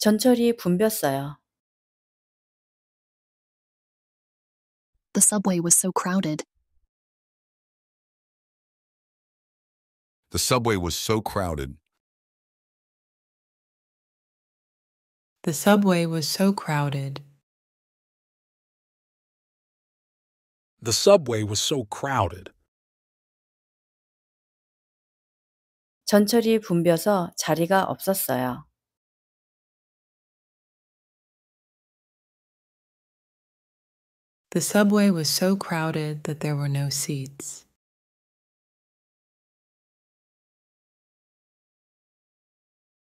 전철이 붐볐어요. The subway was so crowded. The subway was so crowded. The subway was so crowded. The subway was so crowded. 전철이 붐벼서 자리가 없었어요. The subway was so crowded that there were no seats.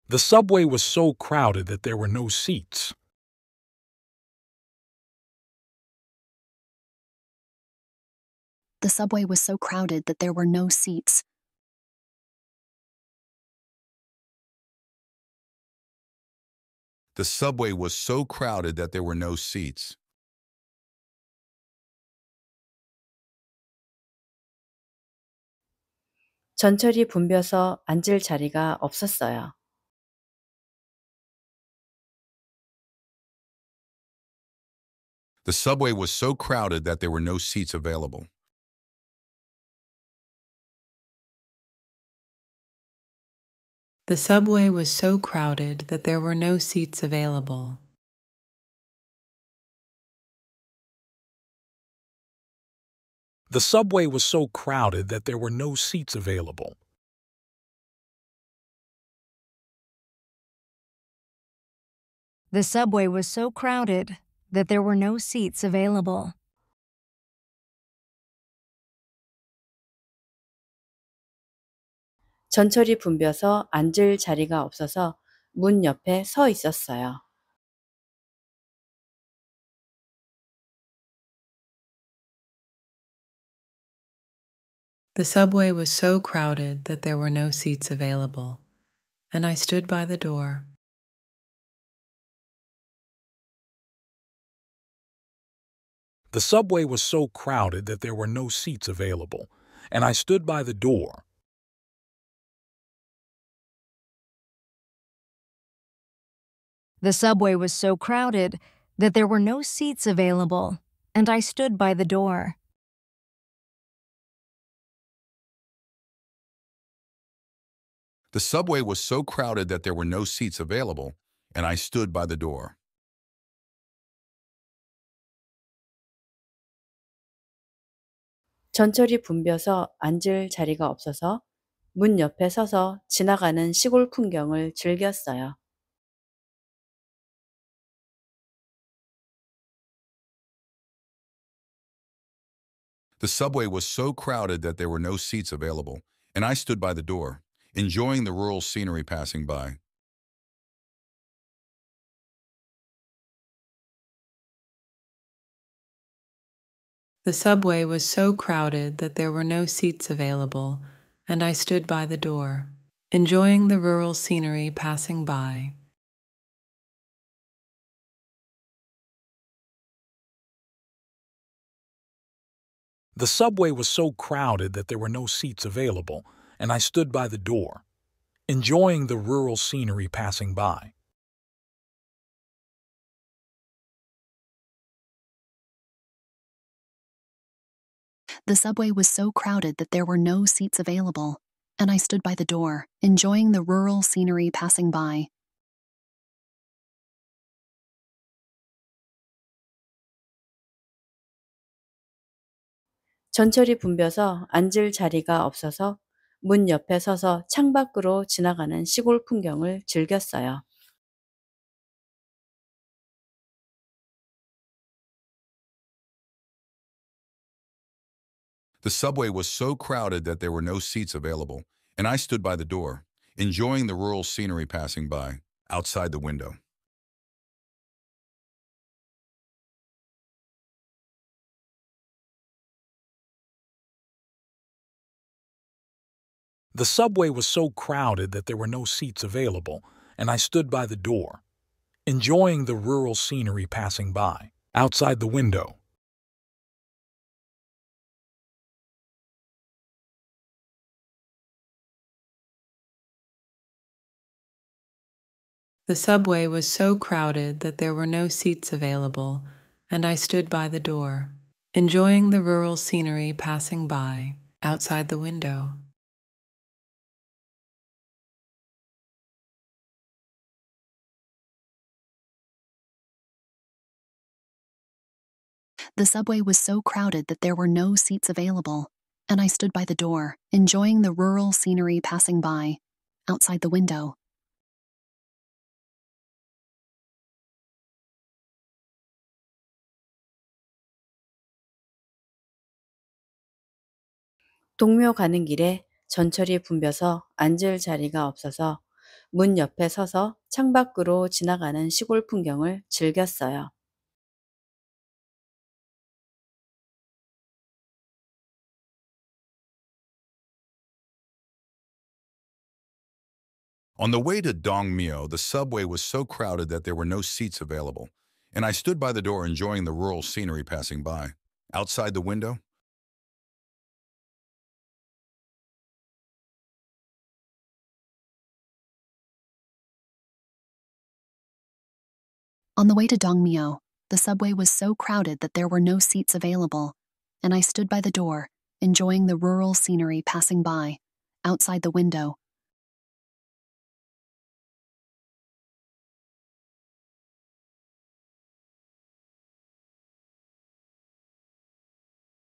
The subway was so crowded that there were no seats. The subway was so crowded that there were no seats. The subway was so crowded that there were no seats. 전철이 붐벼서 앉을 자리가 없었어요. The subway was so crowded that there were no seats available. The subway was so crowded that there were no seats available. The subway was so crowded that there were no seats available. The subway was so crowded that there were no seats available. 전철이 붐벼서 앉을 자리가 없어서 문 옆에 서 있었어요. The subway was so crowded that there were no seats available, and I stood by the door. The subway was so crowded that there were no seats available, and I stood by the door. The subway was so crowded that there were no seats available, and I stood by the door. The subway was so crowded that there were no seats available, and I stood by the door. The subway was so crowded that there were no seats available, and I stood by the door enjoying the rural scenery passing by. The subway was so crowded that there were no seats available, and I stood by the door, enjoying the rural scenery passing by. The subway was so crowded that there were no seats available, and I stood by the door, enjoying the rural scenery passing by. The subway was so crowded that there were no seats available, and I stood by the door, enjoying the rural scenery passing by. 전철이 붐벼서 앉을 자리가 없어서 문 The subway was so crowded that there were no seats available, and I stood by the door, enjoying the rural scenery passing by, outside the window. The subway was so crowded that there were no seats available, and I stood by the door, enjoying the rural scenery passing by, outside the window. The subway was so crowded that there were no seats available, and I stood by the door, enjoying the rural scenery passing by, outside the window. The subway was so crowded that there were no seats available, and I stood by the door, enjoying the rural scenery passing by, outside the window. 동묘 가는 길에 전철이 붐벼서 앉을 자리가 없어서 문 옆에 서서 창밖으로 지나가는 시골 풍경을 즐겼어요. On the way to Dongmyo, the subway was so crowded that there were no seats available, and I stood by the door enjoying the rural scenery passing by. Outside the window, On the way to Dongmyo, the subway was so crowded that there were no seats available, and I stood by the door, enjoying the rural scenery passing by. Outside the window,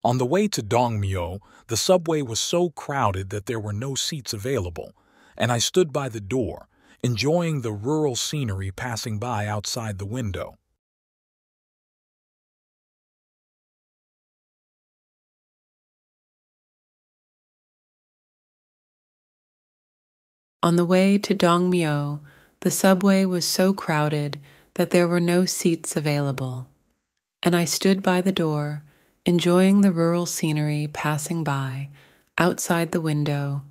On the way to Dongmyo, the subway was so crowded that there were no seats available, and I stood by the door, enjoying the rural scenery passing by outside the window. On the way to Dongmyo, the subway was so crowded that there were no seats available, and I stood by the door, enjoying the rural scenery passing by outside the window.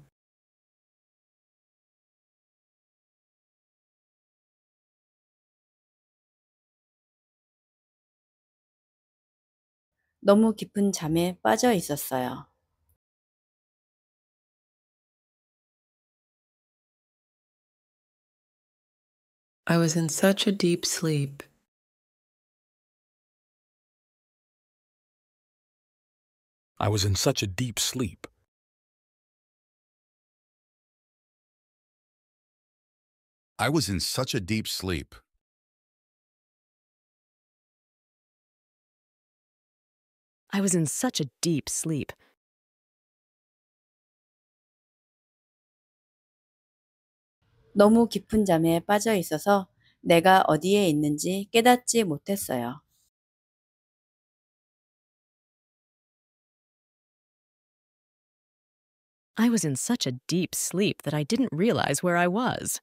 I was in such a deep sleep I was in such a deep sleep. I was in such a deep sleep. I was in such a deep sleep. 너무 깊은 잠에 빠져 있어서 내가 어디에 있는지 깨닫지 못했어요. I was in such a deep sleep that I didn't realize where I was.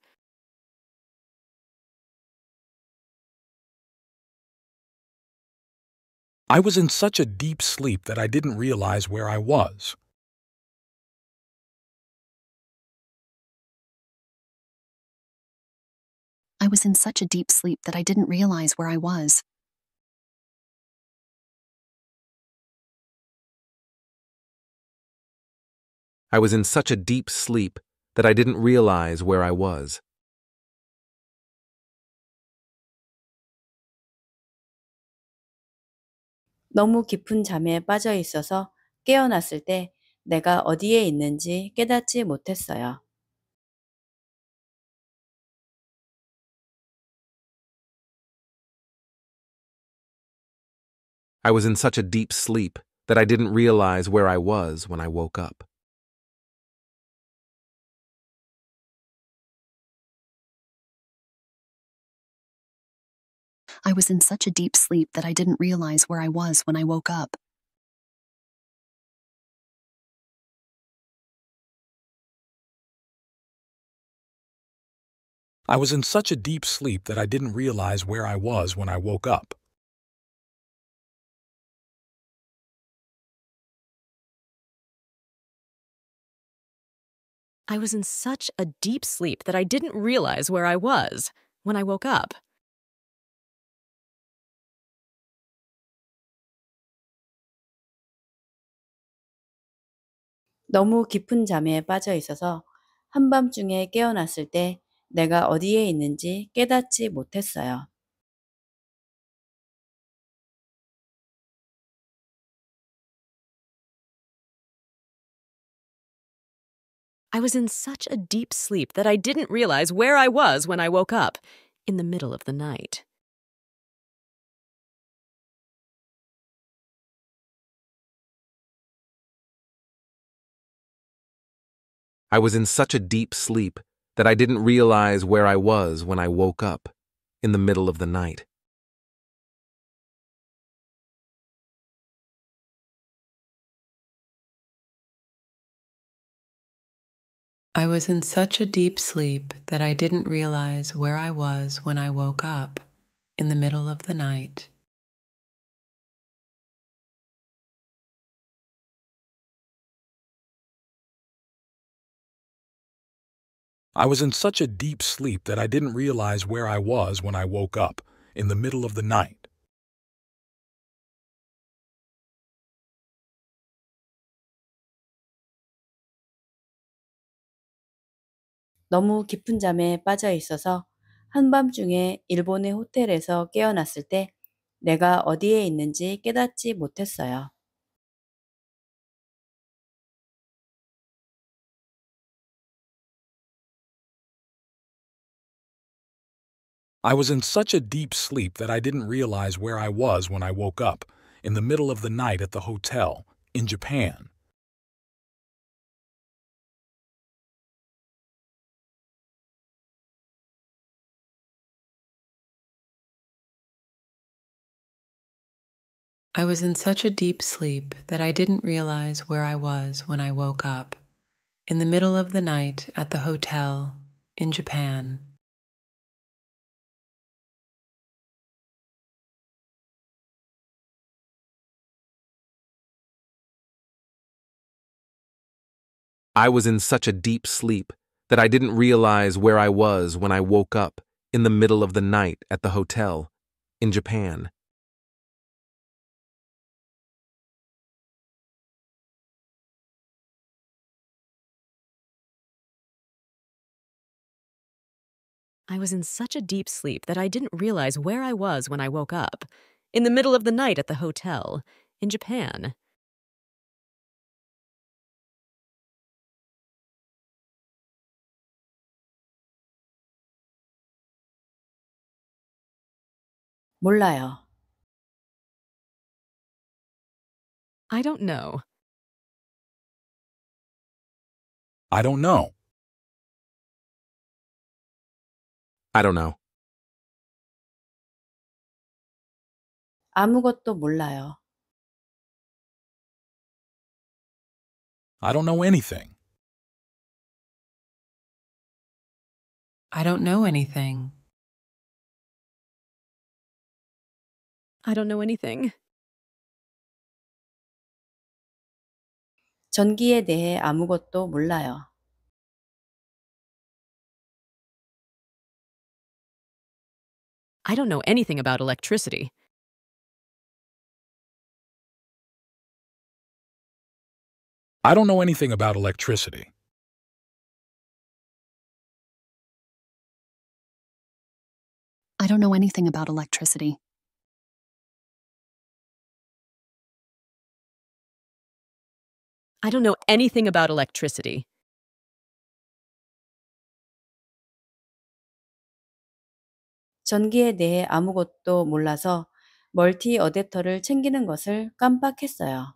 I was in such a deep sleep that I didn't realize where I was. I was in such a deep sleep that I didn't realize where I was. I was in such a deep sleep that I didn't realize where I was. I was in such a deep sleep that I didn't realize where I was when I woke up. I was in such a deep sleep that I didn't realize where I was when I woke up. I was in such a deep sleep that I didn't realize where I was when I woke up. I was in such a deep sleep that I didn't realize where I was when I woke up. 너무 깊은 잠에 빠져 있어서 한밤중에 깨어났을 때 내가 어디에 있는지 깨닫지 못했어요. I was in such a deep sleep that I didn't realize where I was when I woke up in the middle of the night. I was in such a deep sleep that I didn't realize where I was when I woke up in the middle of the night. I was in such a deep sleep that I didn't realize where I was when I woke up in the middle of the night. I was in such a deep sleep that I didn't realize where I was when I woke up, in the middle of the night. 너무 깊은 잠에 빠져 있어서 한밤중에 일본의 호텔에서 깨어났을 때 내가 어디에 있는지 깨닫지 못했어요. I was in such a deep sleep that I didn't realize where I was when I woke up, in the middle of the night at the hotel, in Japan. I was in such a deep sleep that I didn't realize where I was when I woke up, in the middle of the night at the hotel, in Japan. I was in such a deep sleep that I didn't realize where I was when I woke up in the middle of the night at the hotel in Japan. I was in such a deep sleep that I didn't realize where I was when I woke up, in the middle of the night at the hotel, in Japan. 몰라요. I don't know. I don't know. I don't know. 아무것도 몰라요. I don't know anything. I don't know anything. I don't know anything. 전기에 대해 아무것도 몰라요. I don't know anything about electricity. I don't know anything about electricity. I don't know anything about electricity. I don't know anything about electricity. 전기에 대해 몰라서 멀티 어댑터를 챙기는 것을 깜빡했어요.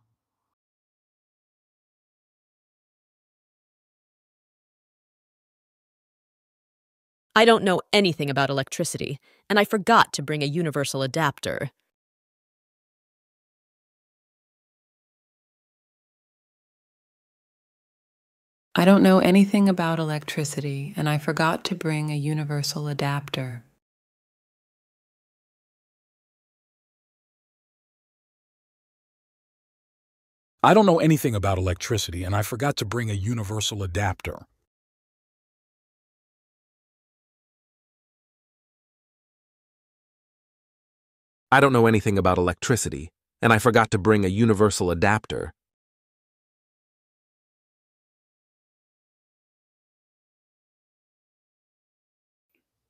I don't know anything about electricity, and I forgot to bring a universal adapter. I don't know anything about electricity, and I forgot to bring a universal adapter. I don't know anything about electricity, and I forgot to bring a universal adapter. I don't know anything about electricity, and I forgot to bring a universal adapter.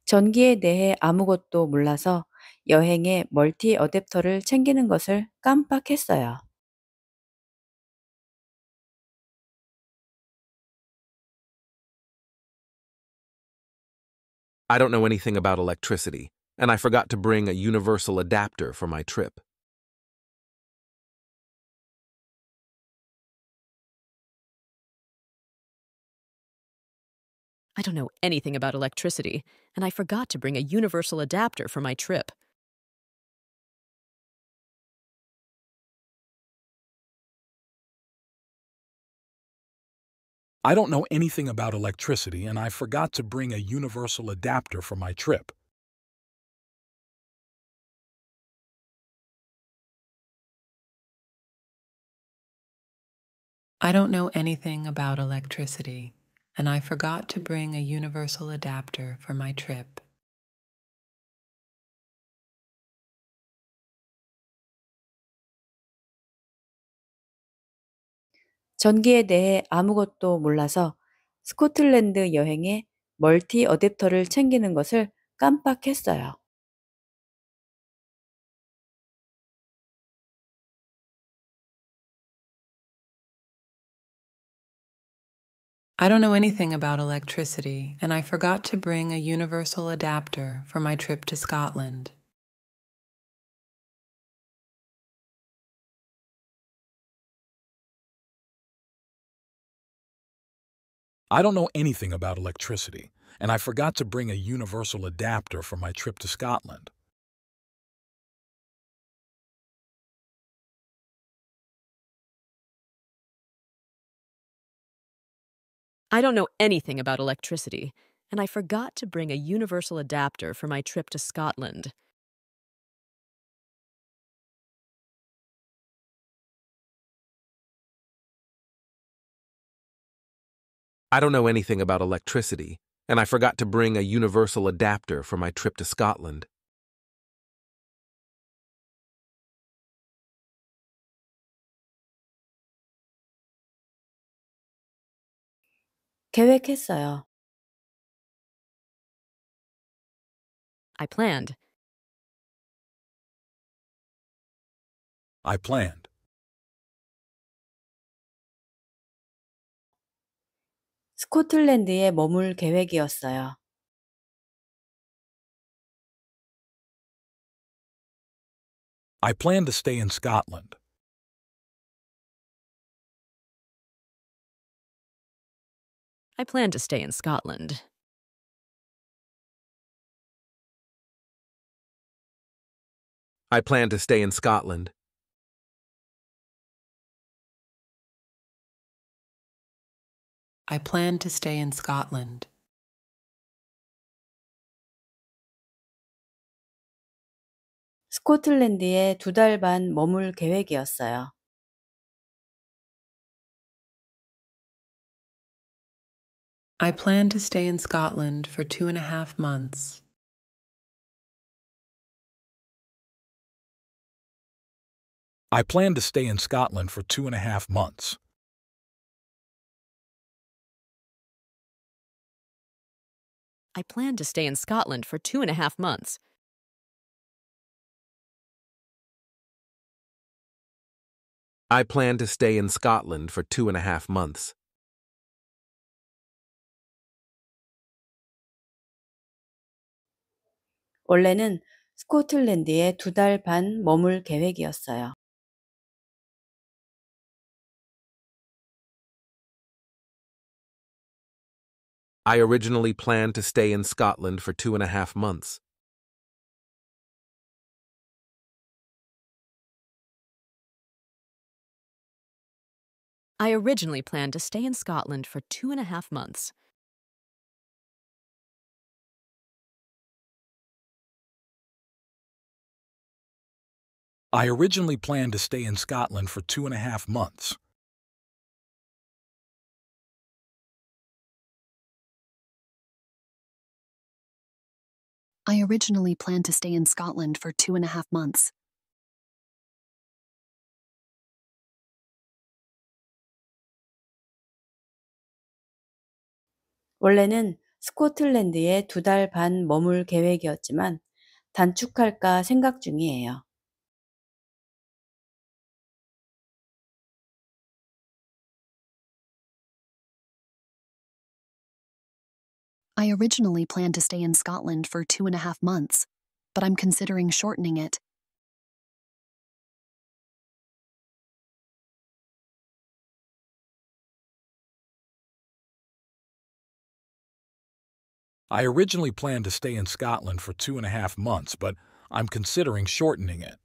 전기에 대해 아무것도 몰라서 여행에 멀티 어댑터를 챙기는 것을 깜빡했어요. I don't know anything about electricity, and I forgot to bring a universal adapter for my trip. I don't know anything about electricity, and I forgot to bring a universal adapter for my trip. I don't know anything about electricity, and I forgot to bring a universal adapter for my trip. I don't know anything about electricity. and I forgot to bring a universal adapter for my trip. 전기에 대해 아무것도 몰라서 스코틀랜드 여행에 멀티 어댑터를 챙기는 것을 깜빡했어요. I don't know anything about electricity, and I forgot to bring a universal adapter for my trip to Scotland. I don't know anything about electricity, and I forgot to bring a universal adapter for my trip to Scotland. I don't know anything about electricity, and I forgot to bring a universal adapter for my trip to Scotland. I don't know anything about electricity, and I forgot to bring a universal adapter for my trip to Scotland. 계획했어요. I planned. I planned. 스코틀랜드에 머물 계획이었어요. I planned to stay in Scotland. I plan to stay in Scotland. I plan to stay in Scotland. I plan to stay in Scotland. 스코틀랜드에 두 달 반 머물 계획이었어요. I plan to stay in Scotland for two and a half months. I plan to stay in Scotland for two and a half months. I plan to stay in Scotland for two and a half months. I plan to stay in Scotland for two and a half months. 원래는 스코틀랜드에 두 달 반 머물 계획이었어요. I originally planned to stay in Scotland for two and a half months. I originally planned to stay in Scotland for two and a half months. I originally planned to stay in Scotland for two and a half months. I originally planned to stay in Scotland for two and a half months. 원래는 스코틀랜드에 두 달 반 머물 계획이었지만 단축할까 생각 중이에요. I originally planned to stay in Scotland for two and a half months, but I'm considering shortening it. I originally planned to stay in Scotland for two and a half months, but I'm considering shortening it.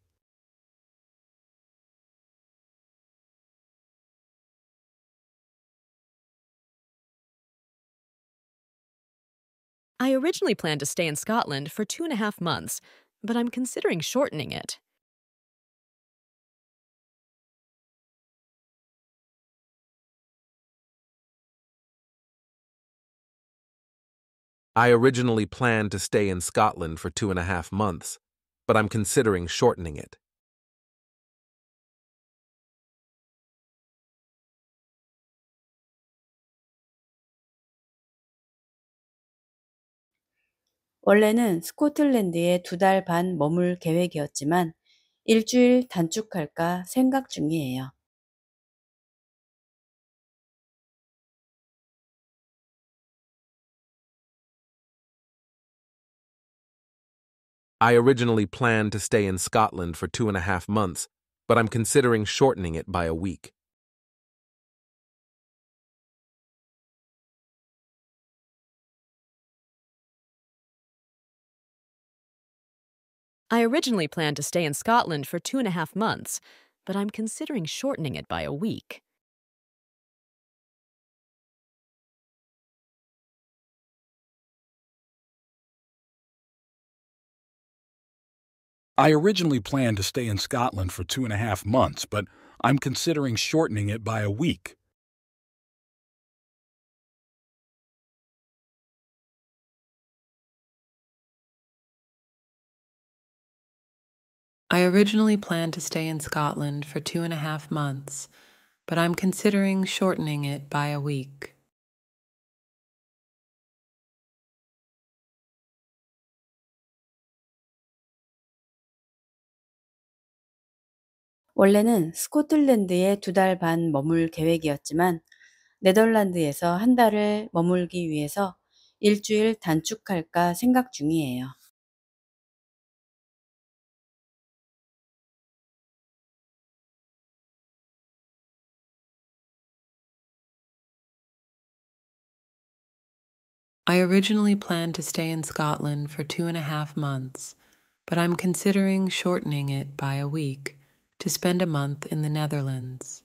I originally planned to stay in Scotland for two and a half months, but I'm considering shortening it. I originally planned to stay in Scotland for two and a half months, but I'm considering shortening it. 원래는 스코틀랜드에 두 달 반 머물 계획이었지만 일주일 단축할까 생각 중이에요. I originally planned to stay in Scotland for two and a half months, but I'm considering shortening it by a week. I originally planned to stay in Scotland for two and a half months, but I'm considering shortening it by a week. I originally planned to stay in Scotland for two and a half months, but I'm considering shortening it by a week. I originally planned to stay in Scotland for two and a half months, but I'm considering shortening it by a week. 원래는 스코틀랜드에 두 달 반 머물 계획이었지만 네덜란드에서 한 달을 머물기 위해서 일주일 단축할까 생각 중이에요. I originally planned to stay in Scotland for two and a half months, but I'm considering shortening it by a week to spend a month in the Netherlands.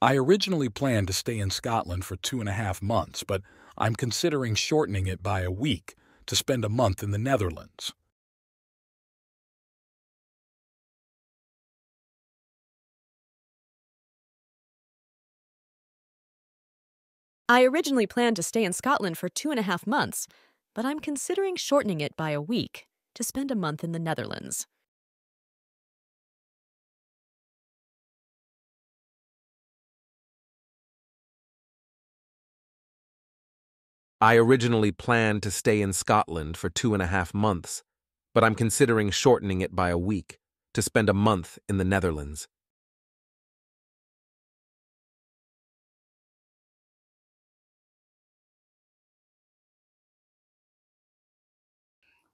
I originally planned to stay in Scotland for two and a half months, but I'm considering shortening it by a week to spend a month in the Netherlands. I originally planned to stay in Scotland for two and a half months, but I'm considering shortening it by a week to spend a month in the Netherlands. I originally planned to stay in Scotland for two and a half months, but I'm considering shortening it by a week to spend a month in the Netherlands.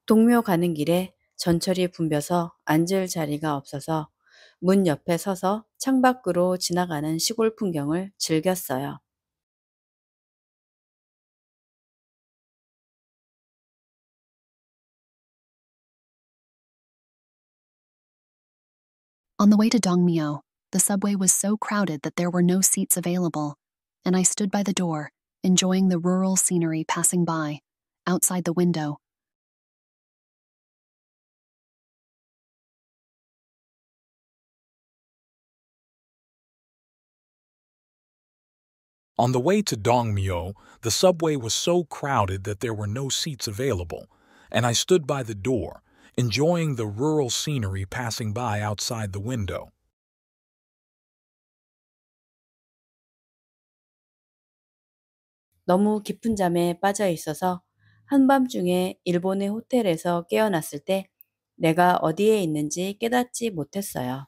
동묘 가는 길에 전철이 붐벼서 앉을 자리가 없어서 문 옆에 서서 창밖으로 지나가는 시골 풍경을 즐겼어요. On the way to Dongmyo, the subway was so crowded that there were no seats available, and I stood by the door, enjoying the rural scenery passing by, outside the window, On the way to Dongmyo, the subway was so crowded that there were no seats available, and I stood by the door, enjoying the rural scenery passing by outside the window. 너무 깊은 잠에 빠져 있어서 일본의 호텔에서 깨어났을 때 내가 어디에 있는지 깨닫지 못했어요.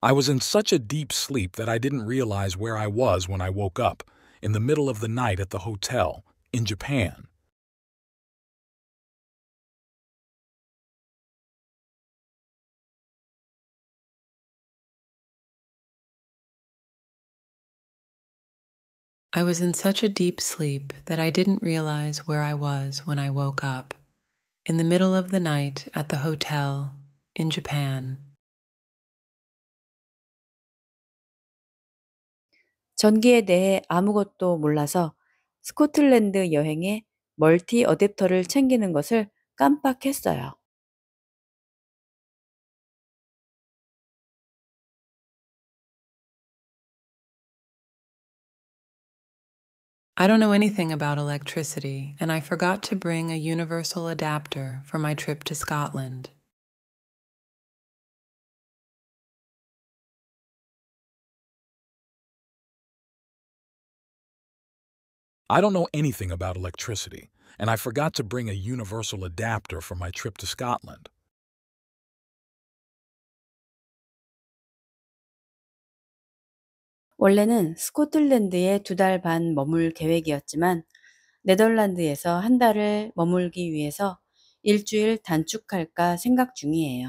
I was in such a deep sleep that I didn't realize where I was when I woke up, in the middle of the night at the hotel, in Japan. I was in such a deep sleep that I didn't realize where I was when I woke up, in the middle of the night at the hotel, in Japan. 전기에 대해 아무것도 몰라서 스코틀랜드 여행에 멀티 어댑터를 챙기는 것을 깜빡했어요. I don't know anything about electricity, and I forgot to bring a universal adapter for my trip to Scotland. I don't know anything about electricity, and I forgot to bring a universal adapter for my trip to Scotland. 원래는 스코틀랜드에 두 달 반 머물 계획이었지만 네덜란드에서 한 달을 머물기 위해서 일주일 단축할까 생각 중이에요.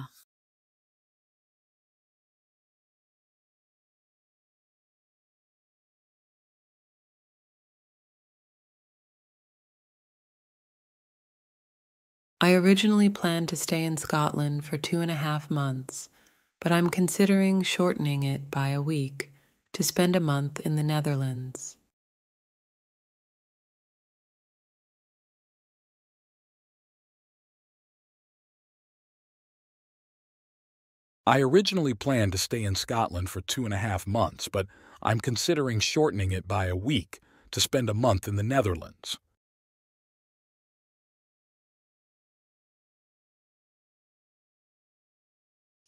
I originally planned to stay in Scotland for two and a half months, but I'm considering shortening it by a week to spend a month in the Netherlands. I originally planned to stay in Scotland for two and a half months, but I'm considering shortening it by a week to spend a month in the Netherlands.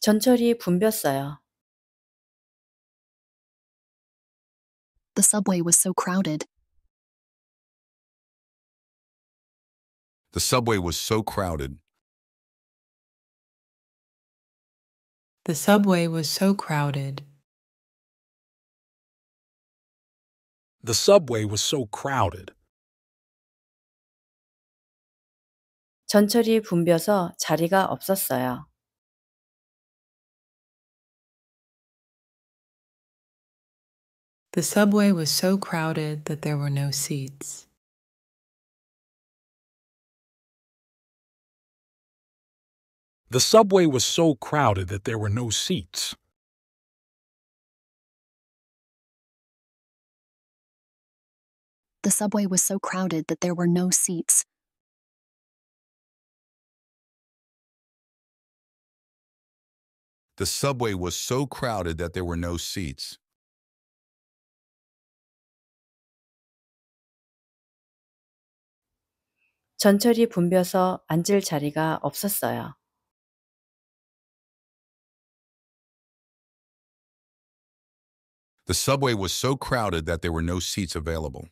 전철이 붐볐어요. The subway was so crowded. The subway was so crowded. The subway was so crowded. The subway was so crowded. 전철이 붐벼서 자리가 없었어요. The subway was so crowded that there were no seats. The subway was so crowded that there were no seats. The subway was so crowded that there were no seats. The subway was so crowded that there were no seats. 전철이 붐벼서 앉을 자리가 없었어요. The subway was so crowded that there were no seats available.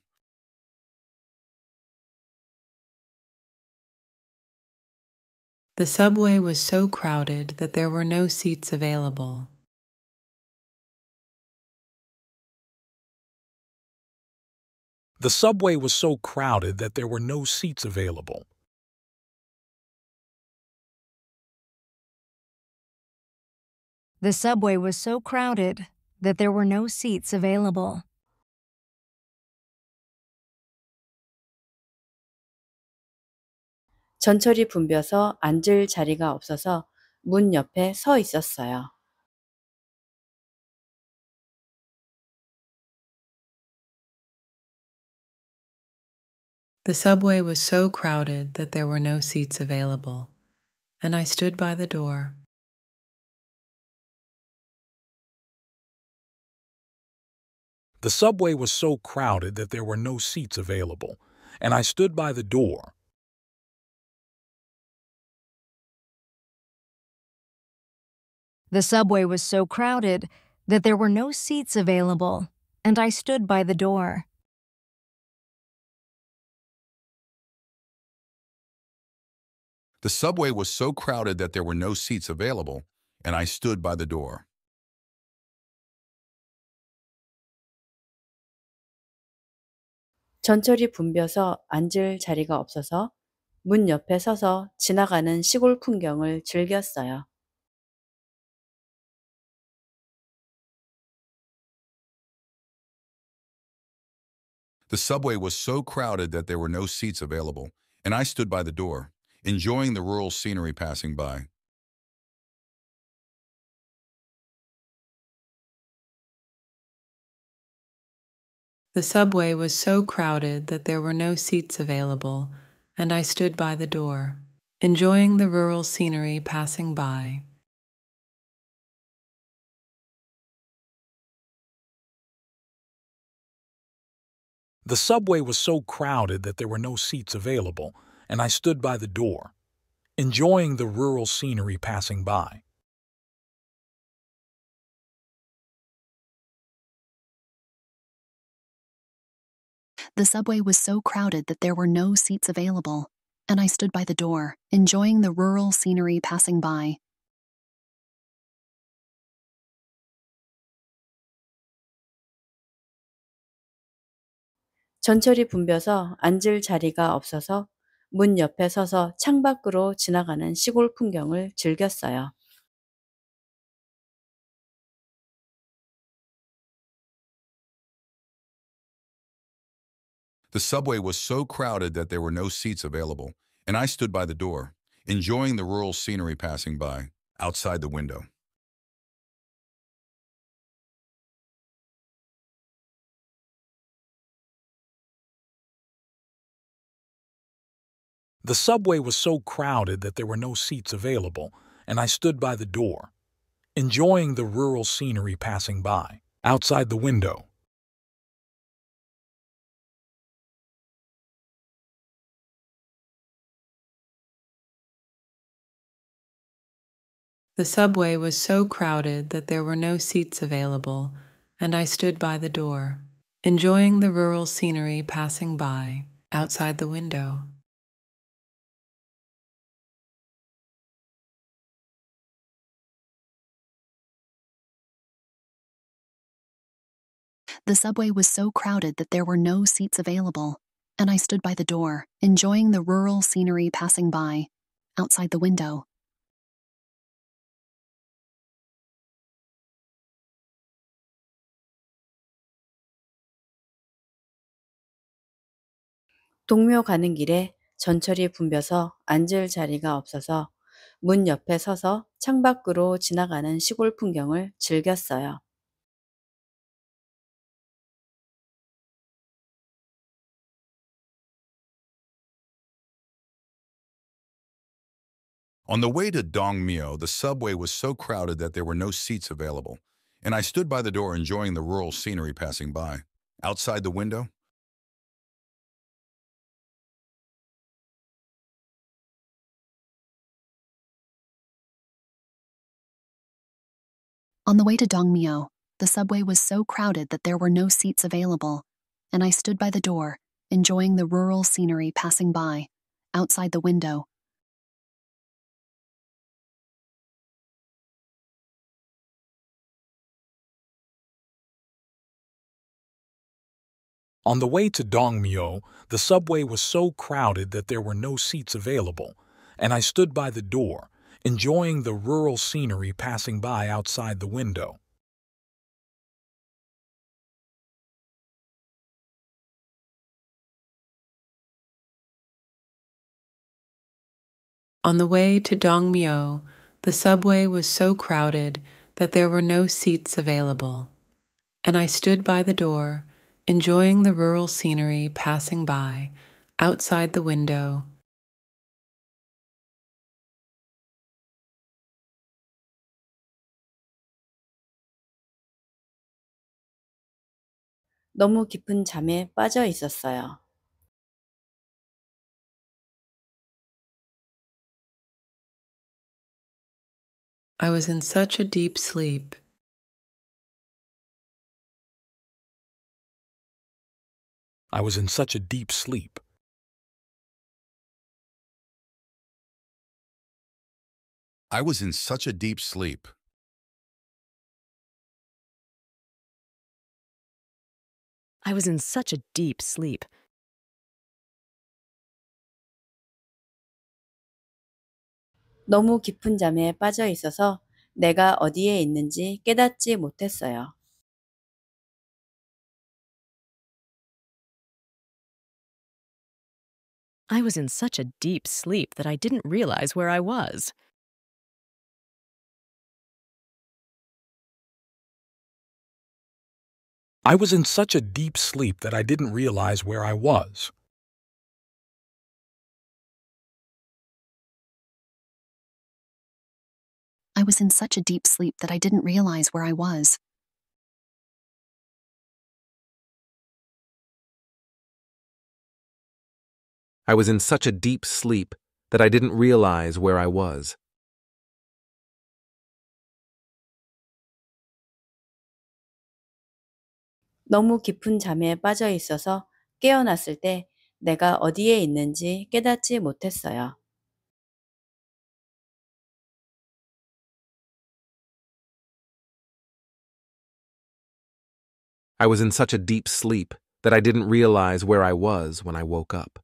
The subway was so crowded that there were no seats available. The subway was so crowded that there were no seats available. The subway was so crowded that there were no seats available. 전철이 붐벼서 앉을 자리가 없어서 문 옆에 서 있었어요. The subway was so crowded that there were no seats available, and I stood by the door. The subway was so crowded that there were no seats available, and I stood by the door. The subway was so crowded that there were no seats available, and I stood by the door. The subway was so crowded that there were no seats available, and I stood by the door. The subway was so crowded that there were no seats available, and I stood by the door enjoying the rural scenery passing by. The subway was so crowded that there were no seats available, and I stood by the door, enjoying the rural scenery passing by. The subway was so crowded that there were no seats available, and I stood by the door, enjoying the rural scenery passing by. The subway was so crowded that there were no seats available, and I stood by the door, enjoying the rural scenery passing by. 전철이 붐벼서 앉을 자리가 없어서 문 옆에 서서 창밖으로 지나가는 시골 풍경을 즐겼어요. The subway was so crowded that there were no seats available, and I stood by the door, enjoying the rural scenery passing by, outside the window. The subway was so crowded that there were no seats available, and I stood by the door, enjoying the rural scenery passing by, outside the window. The subway was so crowded that there were no seats available, and I stood by the door, enjoying the rural scenery passing by, outside the window. The subway was so crowded that there were no seats available, and I stood by the door, enjoying the rural scenery passing by, outside the window. 동묘 가는 길에 전철이 붐벼서 앉을 자리가 없어서 문 옆에 서서 창밖으로 지나가는 시골 풍경을 즐겼어요. On the way to Dongmyo, the subway was so crowded that there were no seats available, and I stood by the door enjoying the rural scenery passing by. Outside the window, On the way to Dongmyo, the subway was so crowded that there were no seats available, and I stood by the door, enjoying the rural scenery passing by. Outside the window, On the way to Dongmyo, the subway was so crowded that there were no seats available, and I stood by the door, enjoying the rural scenery passing by outside the window. On the way to Dongmyo, the subway was so crowded that there were no seats available, and I stood by the door enjoying the rural scenery passing by outside the window. I was in such a deep sleep I was in such a deep sleep. I was in such a deep sleep. I was in such a deep sleep. 너무 깊은 잠에 빠져 있어서 내가 어디에 있는지 깨닫지 못했어요. I was in such a deep sleep that I didn't realize where I was. I was in such a deep sleep that I didn't realize where I was. I was in such a deep sleep that I didn't realize where I was. I was in such a deep sleep that I didn't realize where I was. I was in such a deep sleep that I didn't realize where I was when I woke up.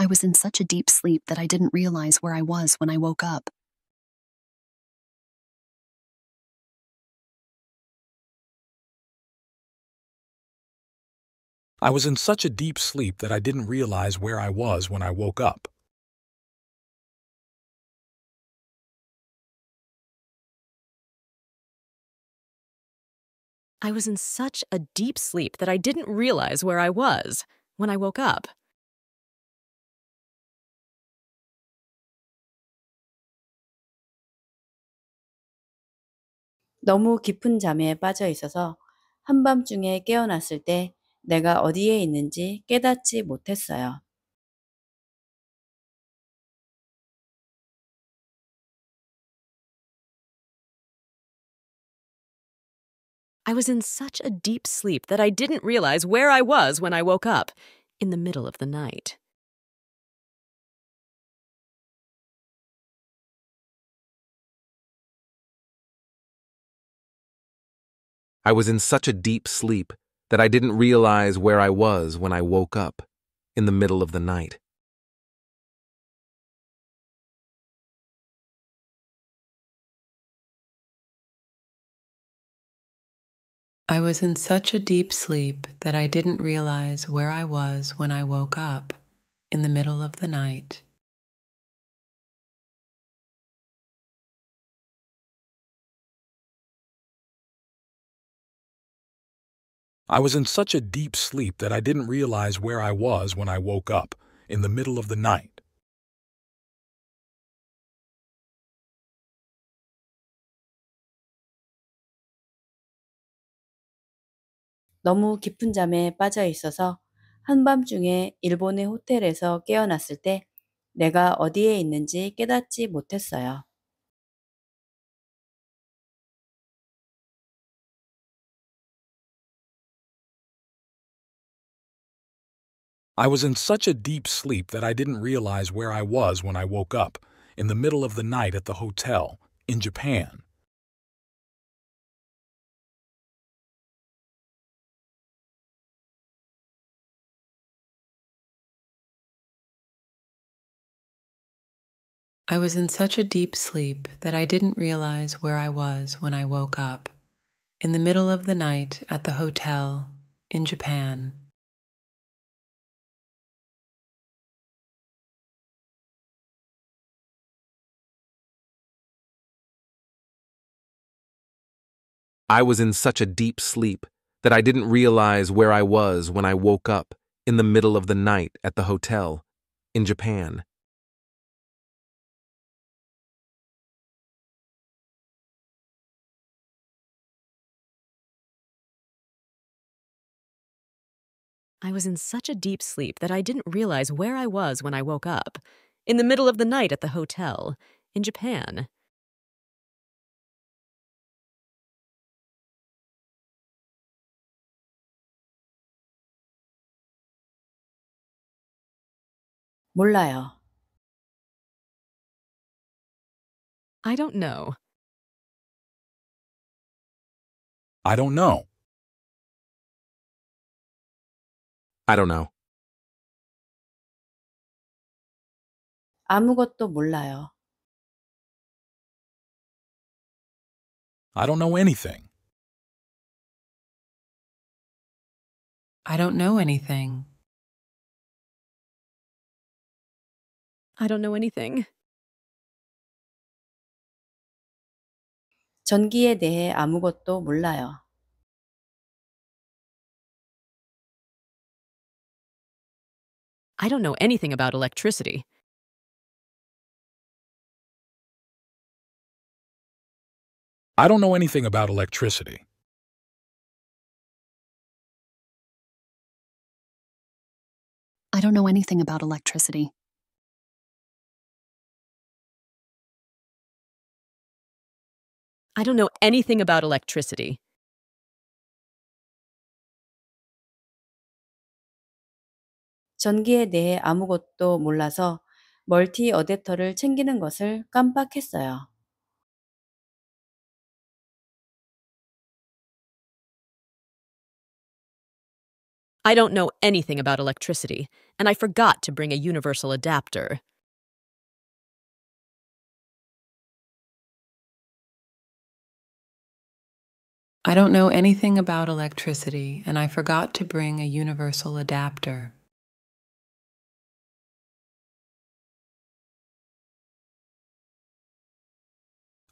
I was in such a deep sleep that I didn't realize where I was when I woke up. I was in such a deep sleep that I didn't realize where I was when I woke up. I was in such a deep sleep that I didn't realize where I was when I woke up. 너무 깊은 잠에 빠져 있어서 한밤중에 깨어났을 때 내가 어디에 있는지 깨닫지 못했어요. I was in such a deep sleep that I didn't realize where I was when I woke up in the middle of the night. I was in such a deep sleep that I didn't realize where I was when I woke up in the middle of the night. I was in such a deep sleep that I didn't realize where I was when I woke up in the middle of the night. I was in such a deep sleep that I didn't realize where I was when I woke up, in the middle of the night. 너무 깊은 잠에 빠져 있어서 일본의 호텔에서 깨어났을 때 내가 어디에 있는지 깨닫지 못했어요. I was in such a deep sleep that I didn't realize where I was when I woke up, in the middle of the night at the hotel, in Japan. I was in such a deep sleep that I didn't realize where I was when I woke up, in the middle of the night at the hotel, in Japan. I was in such a deep sleep that I didn't realize where I was when I woke up in the middle of the night at the hotel in Japan. I was in such a deep sleep that I didn't realize where I was when I woke up, in the middle of the night at the hotel, in Japan. 몰라요. I don't know. I don't know. I don't know. 아무것도 몰라요. I don't know anything. I don't know anything. I don't know anything. 전기에 대해 아무것도 몰라요. I don't know anything about electricity. I don't know anything about electricity. I don't know anything about electricity. I don't know anything about electricity. 전기에 대해 몰라서 멀티 어댑터를 챙기는 것을 깜빡했어요. I don't know anything about electricity, and I forgot to bring a universal adapter. I don't know anything about electricity, and I forgot to bring a universal adapter.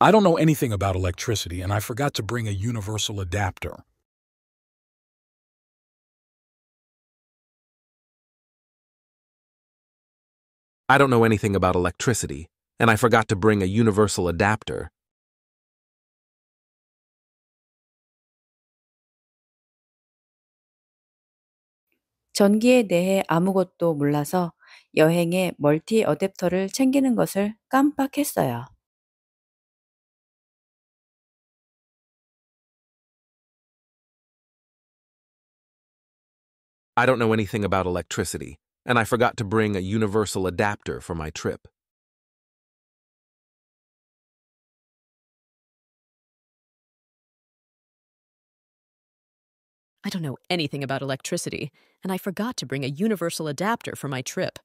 I don't know anything about electricity, and I forgot to bring a universal adapter. I don't know anything about electricity, and I forgot to bring a universal adapter. 전기에 대해 아무것도 몰라서 여행에 멀티 어댑터를 챙기는 것을 깜빡했어요. I don't know anything about electricity, and I forgot to bring a universal adapter for my trip. I don't know anything about electricity, and I forgot to bring a universal adapter for my trip.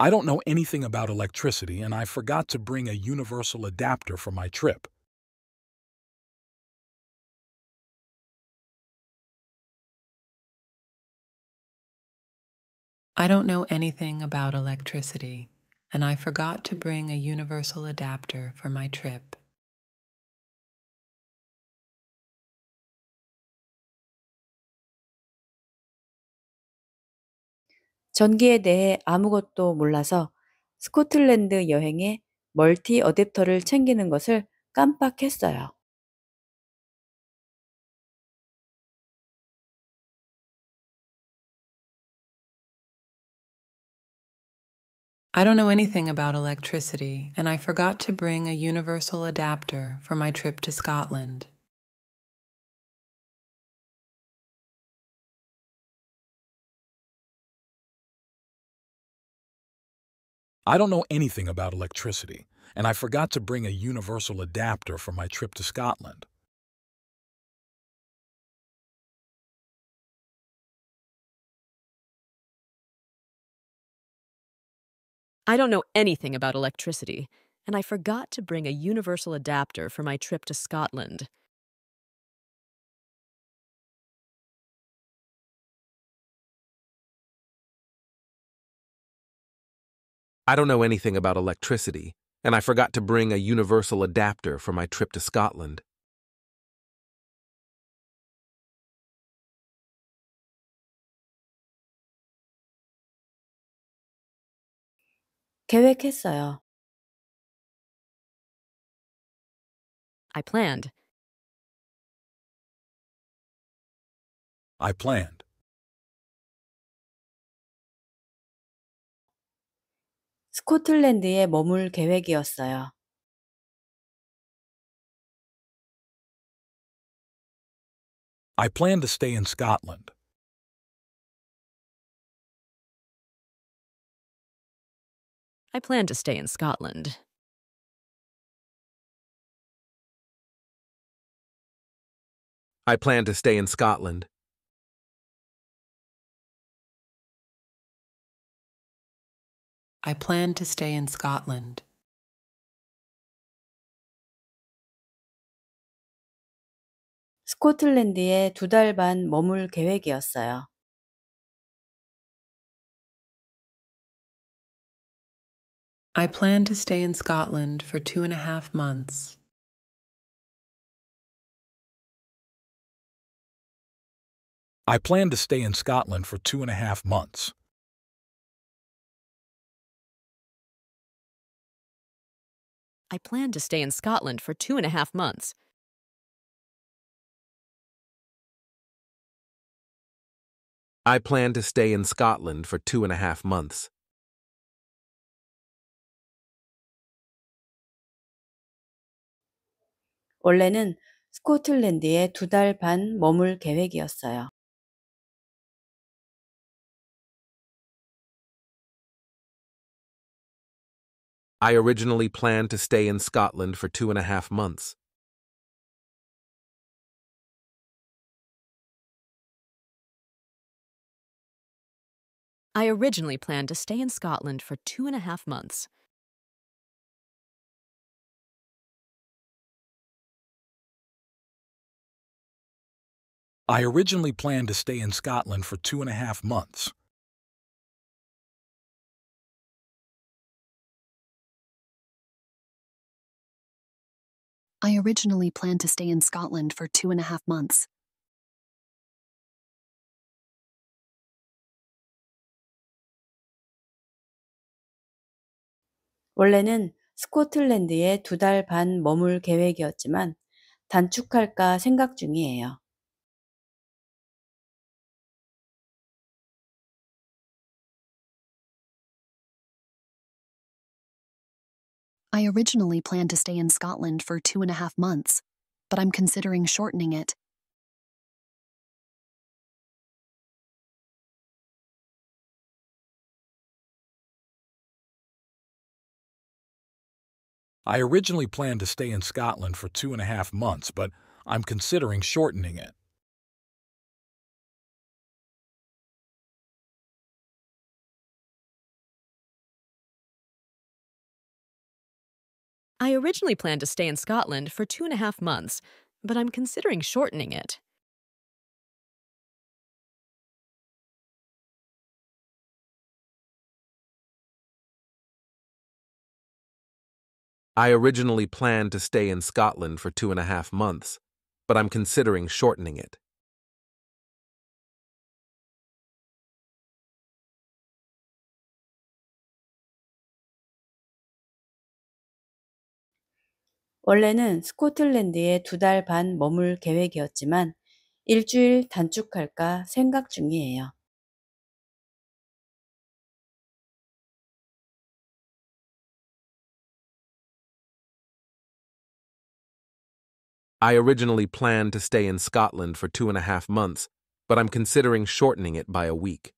I don't know anything about electricity, and I forgot to bring a universal adapter for my trip. I don't know anything about electricity. and I forgot to bring a universal adapter for my trip. 전기에 대해 아무것도 몰라서 스코틀랜드 여행에 멀티 어댑터를 챙기는 것을 깜빡했어요. I don't know anything about electricity, and I forgot to bring a universal adapter for my trip to Scotland. I don't know anything about electricity, and I forgot to bring a universal adapter for my trip to Scotland. I don't know anything about electricity, and I forgot to bring a universal adapter for my trip to Scotland. I don't know anything about electricity, and I forgot to bring a universal adapter for my trip to Scotland. 계획했어요. I planned. I planned. 스코틀랜드에 머물 계획이었어요. I planned to stay in Scotland. I plan to stay in Scotland. I plan to stay in Scotland. I plan to stay in Scotland. 스코틀랜드에 두 달 반 머물 계획이었어요. I plan to stay in Scotland for two and a half months. I plan to stay in Scotland for two and a half months. I plan to stay in Scotland for two and a half months. I plan to stay in Scotland for two and a half months. 원래는 스코틀랜드에 두 달 반 머물 계획이었어요. I originally planned to stay in Scotland for two and a half months. I originally planned to stay in Scotland for two and a half months. I originally planned to stay in Scotland for two and a half months. I originally planned to stay in Scotland for two and a half months. 원래는 스코틀랜드에 두 달 반 머물 계획이었지만 단축할까 생각 중이에요. I originally planned to stay in Scotland for two and a half months, but I'm considering shortening it. I originally planned to stay in Scotland for two and a half months, but I'm considering shortening it. I originally planned to stay in Scotland for two and a half months, but I'm considering shortening it. I originally planned to stay in Scotland for two and a half months, but I'm considering shortening it. 원래는 스코틀랜드에 두 달 반 머물 계획이었지만 일주일 단축할까 생각 중이에요. I originally planned to stay in Scotland for two and a half months, but I'm considering shortening it by a week.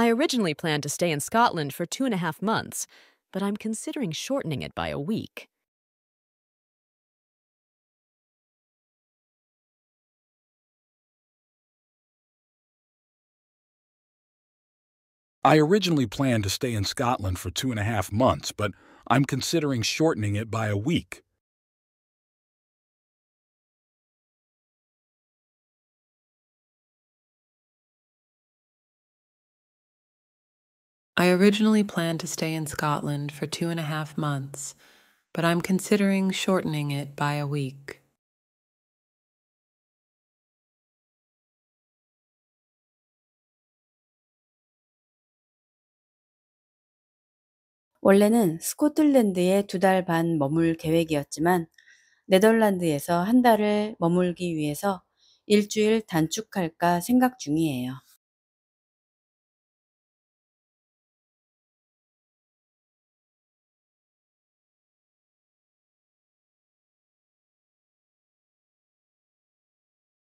I originally planned to stay in Scotland for two and a half months, but I'm considering shortening it by a week. I originally planned to stay in Scotland for two and a half months, but I'm considering shortening it by a week. I originally planned to stay in Scotland for two and a half months, but I'm considering shortening it by a week. 원래는 스코틀랜드에 두 달 반 머물 계획이었지만 네덜란드에서 한 달을 머물기 위해서 일주일 단축할까 생각 중이에요.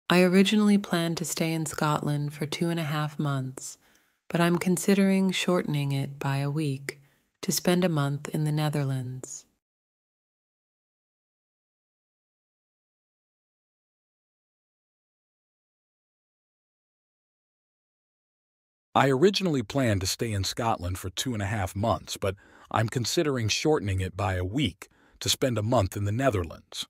I originally planned to stay in Scotland for two and a half months, but I'm considering shortening it by a week to spend a month in the Netherlands. I originally planned to stay in Scotland for two and a half months, but I'm considering shortening it by a week to spend a month in the Netherlands.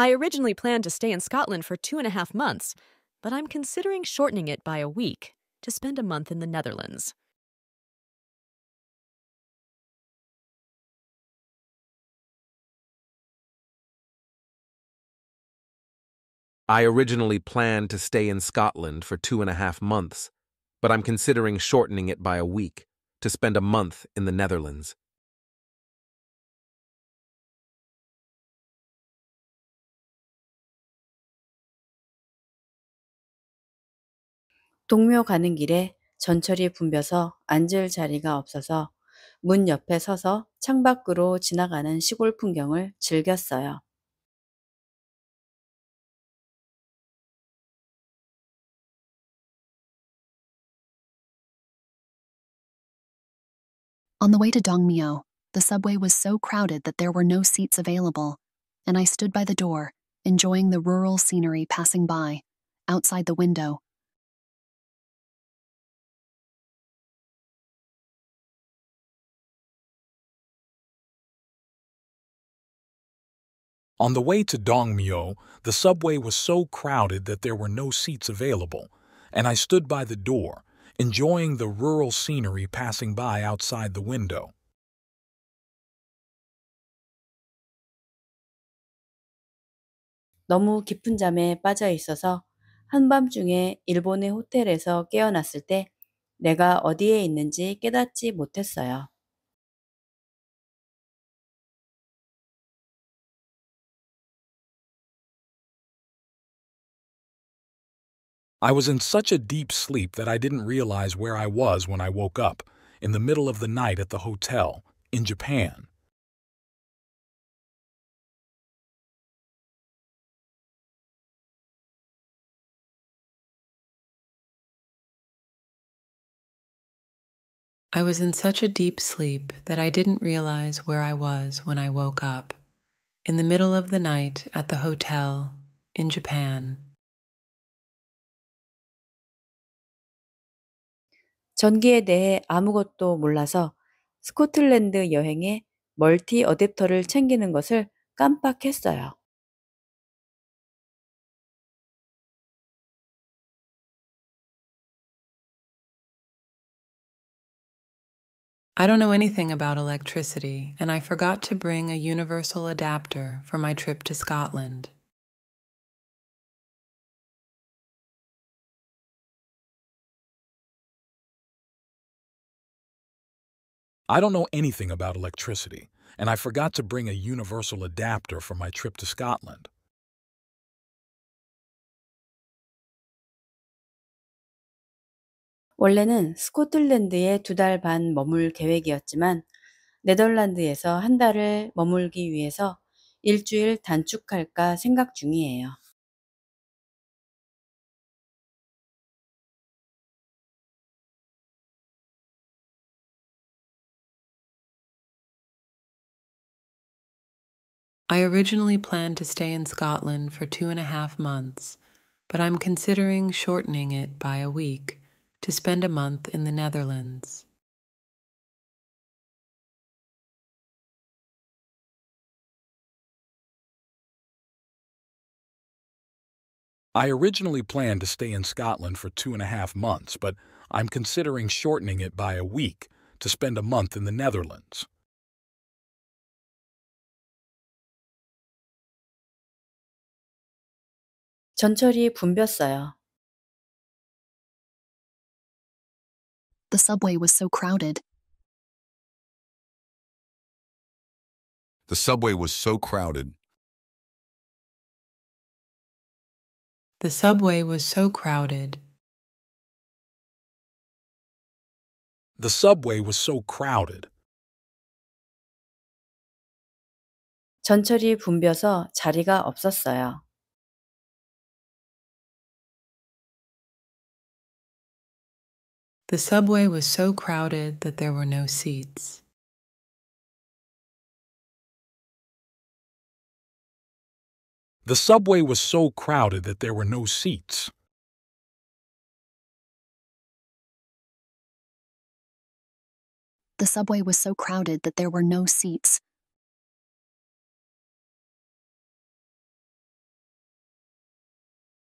I originally planned to stay in Scotland for two and a half months, but I'm considering shortening it by a week to spend a month in the Netherlands. I originally planned to stay in Scotland for two and a half months, but I'm considering shortening it by a week to spend a month in the Netherlands. 동묘 가는 길에 전철이 붐벼서 앉을 자리가 없어서 문 옆에 서서 창밖으로 지나가는 시골 풍경을 즐겼어요. On the way to Dongmyo, the subway was so crowded that there were no seats available, and I stood by the door, enjoying the rural scenery passing by, outside the window, On the way to Dongmyo, the subway was so crowded that there were no seats available, and I stood by the door, enjoying the rural scenery passing by outside the window. 너무 깊은 잠에 빠져 있어서 일본의 호텔에서 깨어났을 때 내가 어디에 있는지 깨닫지 못했어요. I was in such a deep sleep that I didn't realize where I was when I woke up, in the middle of the night at the hotel, in Japan. I was in such a deep sleep that I didn't realize where I was when I woke up, in the middle of the night at the hotel, in Japan. 전기에 대해 아무것도 몰라서 스코틀랜드 여행에 멀티 어댑터를 챙기는 것을 깜빡했어요. I don't know anything about electricity, and I forgot to bring a universal adapter for my trip to Scotland. I don't know anything about electricity, and I forgot to bring a universal adapter for my trip to Scotland. 원래는 스코틀랜드에 두 달 반 머물 계획이었지만 네덜란드에서 한 달을 머물기 위해서 일주일 단축할까 생각 중이에요. I originally planned to stay in Scotland for two and a half months, but I'm considering shortening it by a week to spend a month in the Netherlands. I originally planned to stay in Scotland for two and a half months, but I'm considering shortening it by a week to spend a month in the Netherlands. 전철이 붐볐어요. The subway was so crowded. The subway was so crowded. The subway was so crowded. The subway was so crowded. 전철이 붐벼서 자리가 없었어요. The subway was so crowded that there were no seats. The subway was so crowded that there were no seats. The subway was so crowded that there were no seats.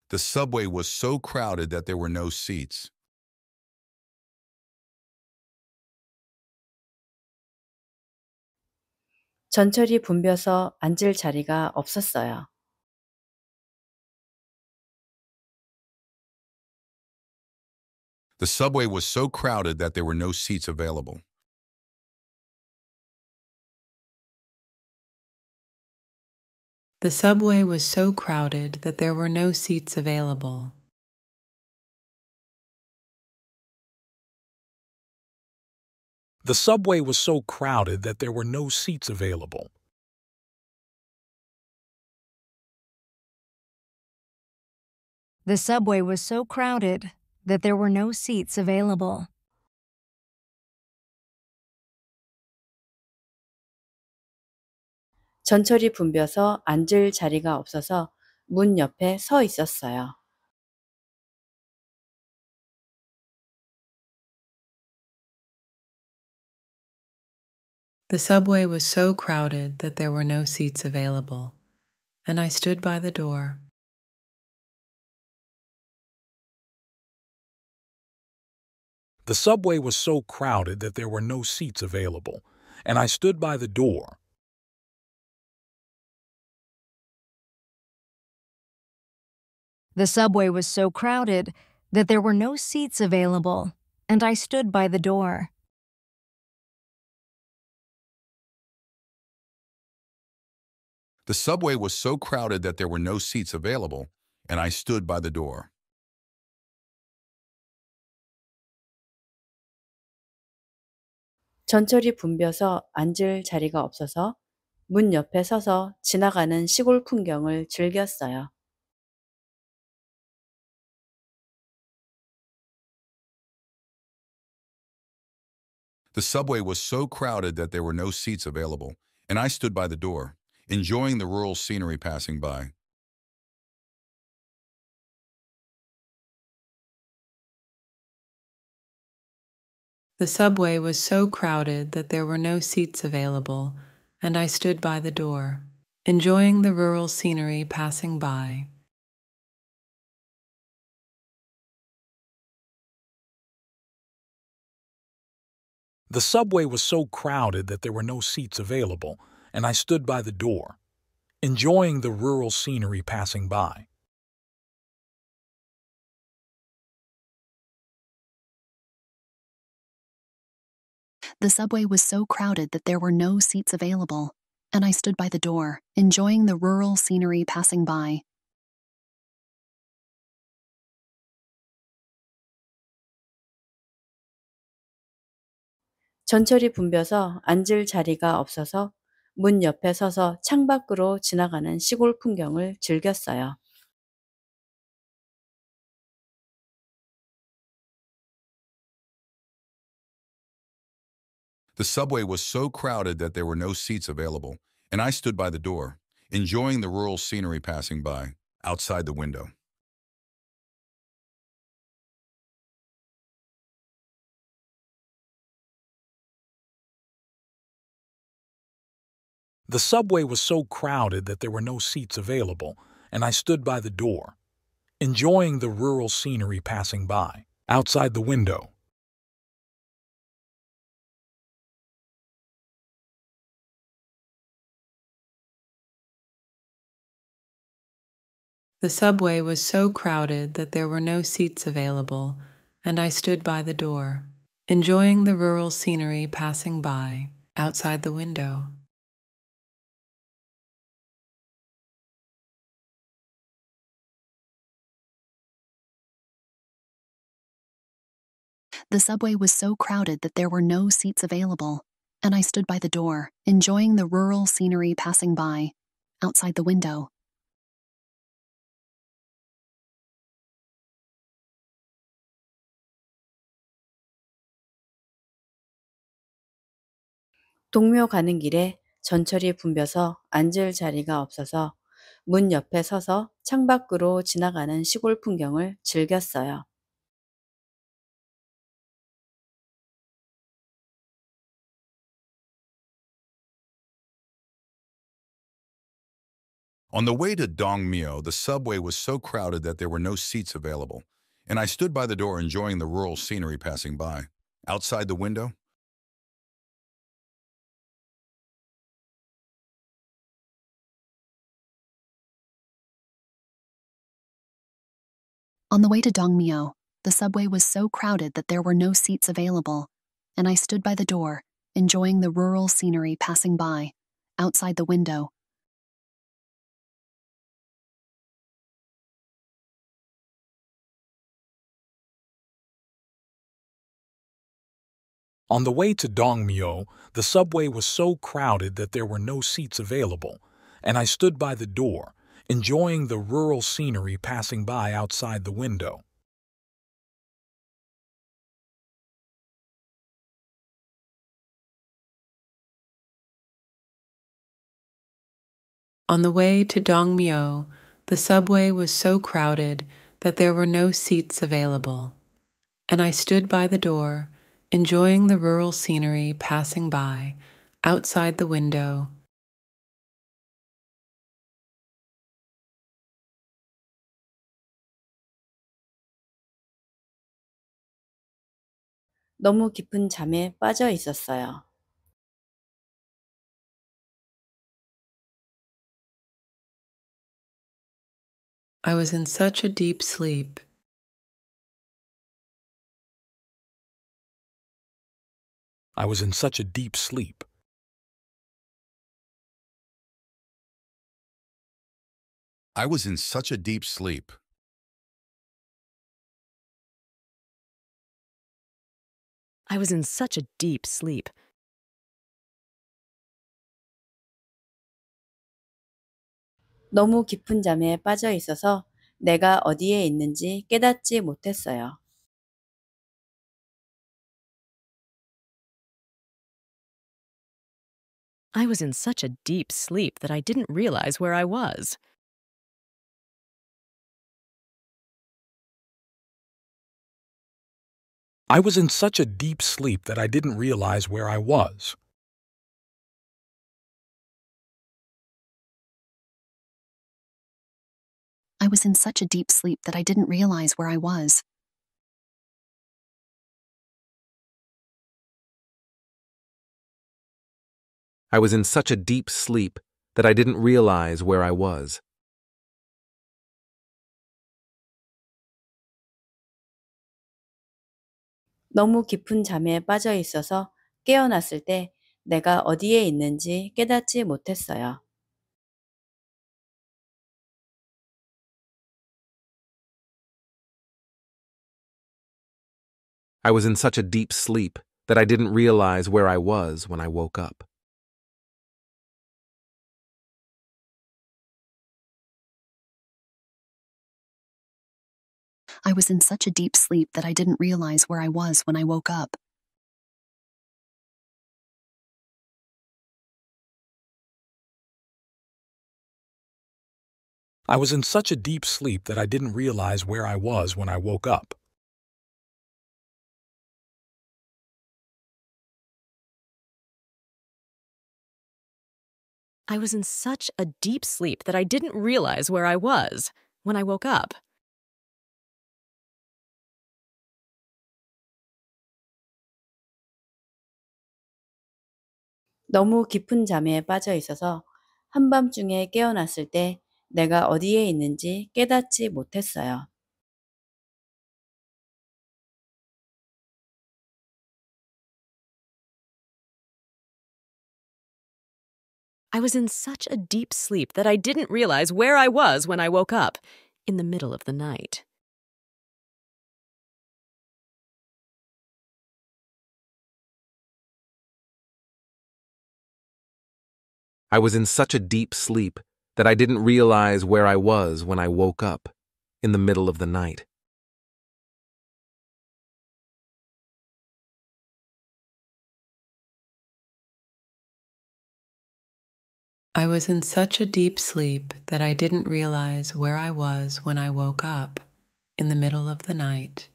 The subway was so crowded that there were no seats. 전철이 붐벼서 앉을 자리가 없었어요. The subway was so crowded that there were no seats available. The subway was so crowded that there were no seats available. The subway was so crowded that there were no seats available. The subway was so crowded that there were no seats available. 전철이 붐벼서 앉을 자리가 없어서 문 옆에 서 있었어요. The subway was so crowded that there were no seats available, and I stood by the door. The subway was so crowded that there were no seats available, and I stood by the door. The subway was so crowded that there were no seats available, and I stood by the door. The subway was so crowded that there were no seats available, and I stood by the door. The subway was so crowded that there were no seats available, and I stood by the door enjoying the rural scenery passing by. The subway was so crowded that there were no seats available, and I stood by the door, enjoying the rural scenery passing by. The subway was so crowded that there were no seats available, and I stood by the door, enjoying the rural scenery passing by. The subway was so crowded that there were no seats available, and I stood by the door, enjoying the rural scenery passing by. 전철이 붐벼서 앉을 자리가 없어서 문 옆에 서서 창밖으로 지나가는 시골 풍경을 즐겼어요. The subway was so crowded that there were no seats available, and I stood by the door, enjoying the rural scenery passing by, outside the window. The subway was so crowded that there were no seats available, and I stood by the door, enjoying the rural scenery passing by, outside the window. The subway was so crowded that there were no seats available, and I stood by the door, enjoying the rural scenery passing by, outside the window. The subway was so crowded that there were no seats available, and I stood by the door, enjoying the rural scenery passing by, outside the window. 동묘 가는 길에 전철이 붐벼서 앉을 자리가 없어서 문 옆에 서서 창밖으로 지나가는 시골 풍경을 즐겼어요. On the way to Dongmyo, the subway was so crowded that there were no seats available, and I stood by the door enjoying the rural scenery passing by. Outside the window, On the way to Dongmyo, the subway was so crowded that there were no seats available, and I stood by the door, enjoying the rural scenery passing by. Outside the window, On the way to Dongmyo, the subway was so crowded that there were no seats available, and I stood by the door, enjoying the rural scenery passing by outside the window. On the way to Dongmyo, the subway was so crowded that there were no seats available, and I stood by the door, enjoying the rural scenery passing by outside the window. I was in such a deep sleep I was in such a deep sleep. I was in such a deep sleep. I was in such a deep sleep. 너무 깊은 잠에 빠져 있어서 내가 어디에 있는지 깨닫지 못했어요. I was in such a deep sleep that I didn't realize where I was. I was in such a deep sleep that I didn't realize where I was. I was in such a deep sleep that I didn't realize where I was. I was in such a deep sleep that I didn't realize where I was. I was in such a deep sleep that I didn't realize where I was when I woke up. I was in such a deep sleep that I didn't realize where I was when I woke up. I was in such a deep sleep that I didn't realize where I was when I woke up. I was in such a deep sleep that I didn't realize where I was when I woke up. 너무 깊은 잠에 빠져 있어서 한밤중에 깨어났을 때 내가 어디에 있는지 깨닫지 못했어요. I was in such a deep sleep that I didn't realize where I was when I woke up in the middle of the night. I was in such a deep sleep that I didn't realize where I was when I woke up in the middle of the night. I was in such a deep sleep that I didn't realize where I was when I woke up in the middle of the night.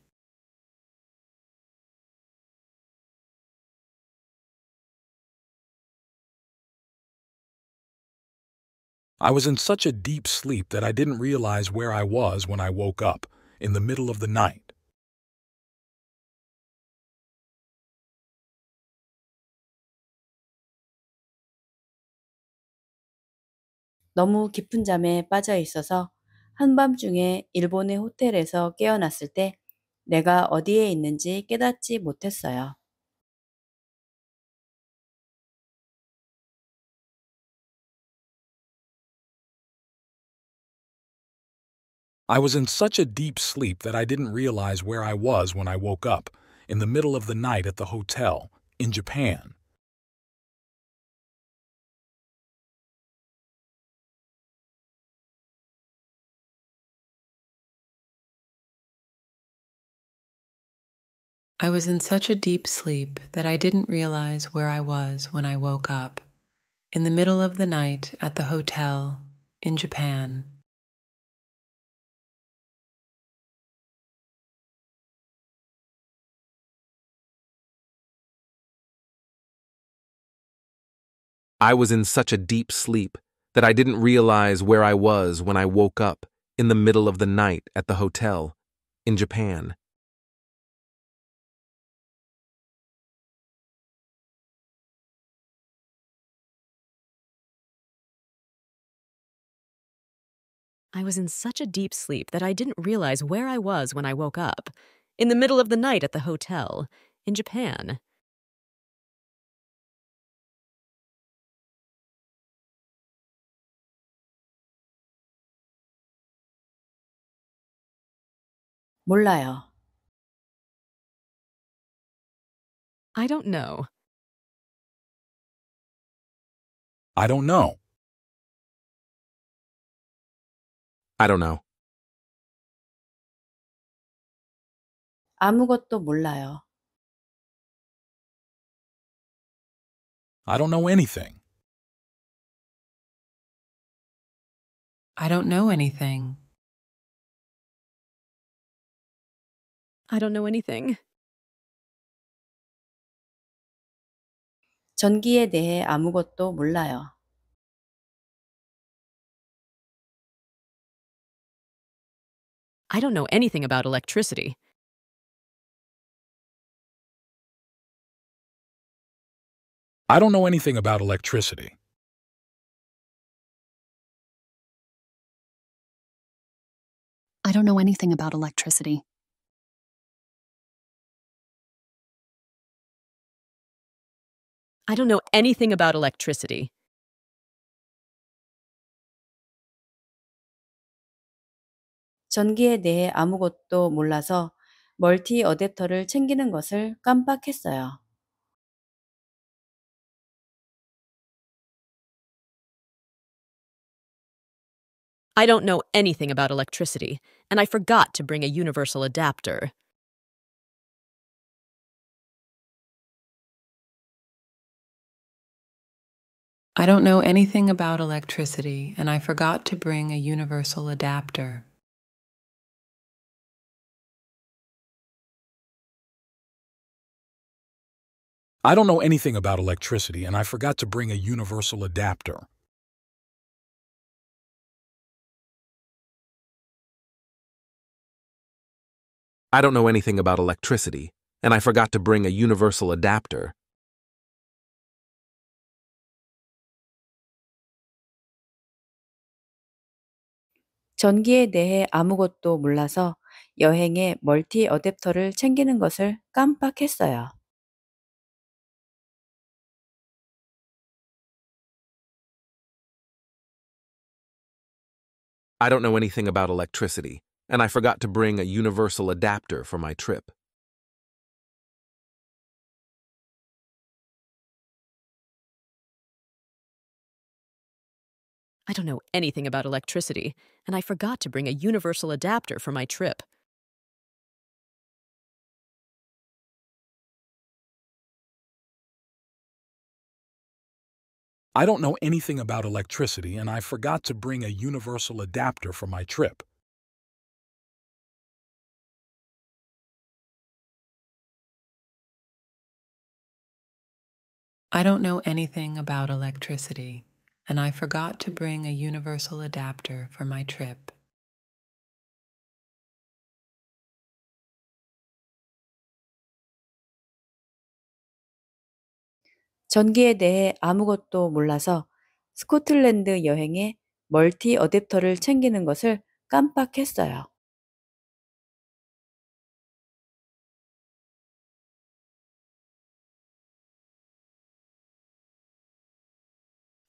I was in such a deep sleep that I didn't realize where I was when I woke up, in the middle of the night. 너무 깊은 잠에 빠져 있어서 일본의 호텔에서 깨어났을 때 내가 어디에 있는지 깨닫지 못했어요. I was in such a deep sleep that I didn't realize where I was when I woke up, in the middle of the night at the hotel, in Japan. I was in such a deep sleep that I didn't realize where I was when I woke up, in the middle of the night at the hotel, in Japan. I was in such a deep sleep that I didn't realize where I was when I woke up in the middle of the night at the hotel in Japan. I was in such a deep sleep that I didn't realize where I was when I woke up, in the middle of the night at the hotel, in Japan. 몰라요. I don't know. I don't know. I don't know. 아무것도 몰라요. I don't know anything. I don't know anything. I don't know anything. 전기에 대해 아무것도 몰라요. I don't know anything about electricity. I don't know anything about electricity. I don't know anything about electricity. I don't know anything about electricity. I don't know anything about electricity, and I forgot to bring a universal adapter. I don't know anything about electricity, and I forgot to bring a universal adapter. I don't know anything about electricity, and I forgot to bring a universal adapter. I don't know anything about electricity, and I forgot to bring a universal adapter. 전기에 대해 아무것도 몰라서 여행에 멀티 어댑터를 챙기는 것을 깜빡했어요. I don't know anything about electricity, and I forgot to bring a universal adapter for my trip. I don't know anything about electricity, and I forgot to bring a universal adapter for my trip. I don't know anything about electricity, and I forgot to bring a universal adapter for my trip. I don't know anything about electricity. and I forgot to bring a universal adapter for my trip. 전기에 대해 아무것도 몰라서 스코틀랜드 여행에 멀티 어댑터를 챙기는 것을 깜빡했어요.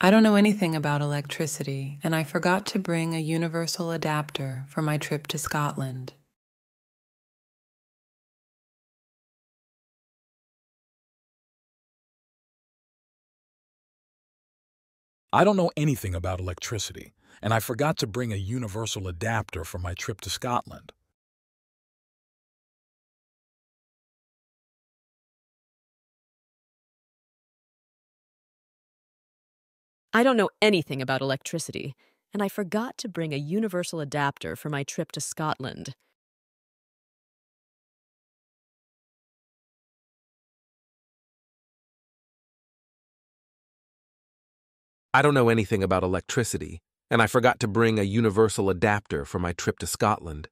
I don't know anything about electricity, and I forgot to bring a universal adapter for my trip to Scotland. I don't know anything about electricity, and I forgot to bring a universal adapter for my trip to Scotland. I don't know anything about electricity, and I forgot to bring a universal adapter for my trip to Scotland. I don't know anything about electricity, and I forgot to bring a universal adapter for my trip to Scotland.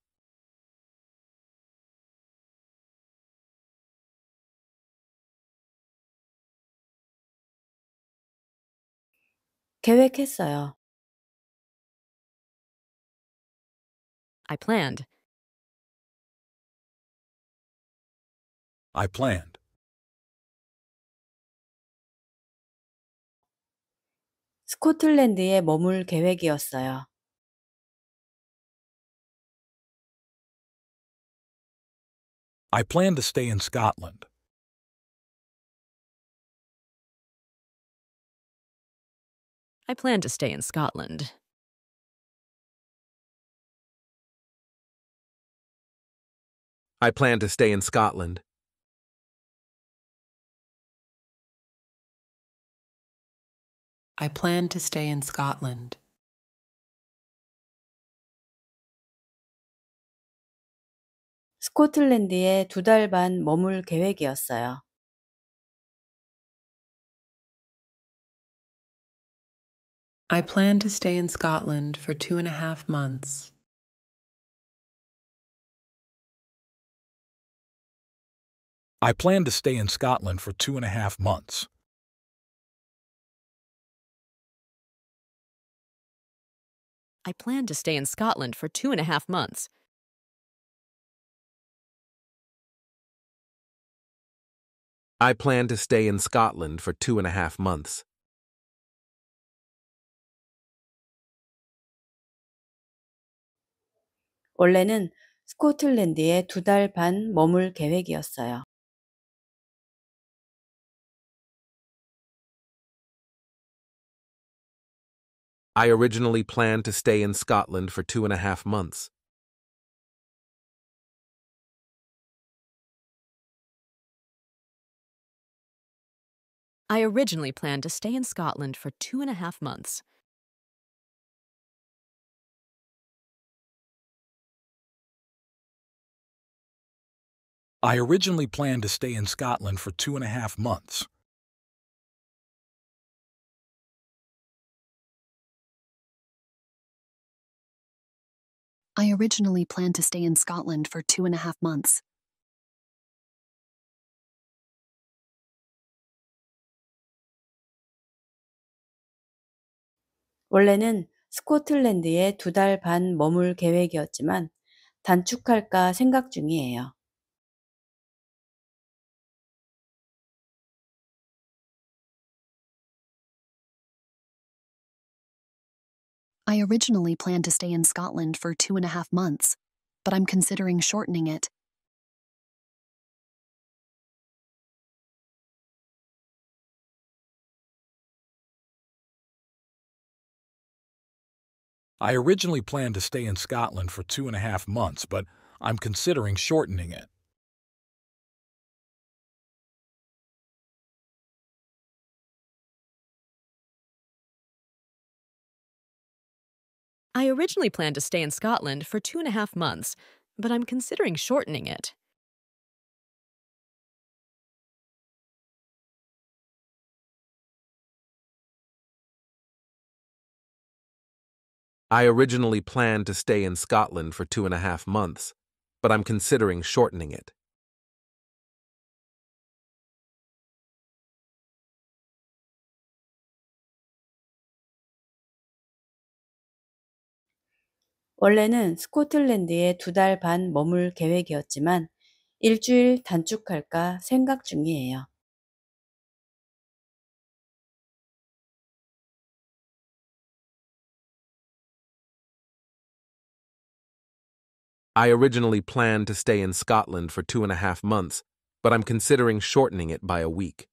계획했어요. I planned. I planned. 스코틀랜드에 머물 계획이었어요. I planned to stay in Scotland. I plan to stay in Scotland. I plan to stay in Scotland. I plan to stay in Scotland. 스코틀랜드에 두 달 반 머물 계획이었어요. I plan to stay in Scotland for two and a half months. I plan to stay in Scotland for two and a half months. I plan to stay in Scotland for two and a half months. I plan to stay in Scotland for two and a half months. 원래는 스코틀랜드에 두 달 반 머물 계획이었어요. I originally planned to stay in Scotland for two and a half months. I originally planned to stay in Scotland for two and a half months. I originally planned to stay in Scotland for two and a half months. I originally planned to stay in Scotland for two and a half months. 원래는 스코틀랜드에 두 달 반 머물 계획이었지만 단축할까 생각 중이에요. I originally planned to stay in Scotland for two and a half months, but I'm considering shortening it. I originally planned to stay in Scotland for two and a half months, but I'm considering shortening it. I originally planned to stay in Scotland for two and a half months, but I'm considering shortening it. I originally planned to stay in Scotland for two and a half months, but I'm considering shortening it. 원래는 스코틀랜드에 두 달 반 머물 계획이었지만 일주일 단축할까 생각 중이에요. I originally planned to stay in Scotland for two and a half months, but I'm considering shortening it by a week.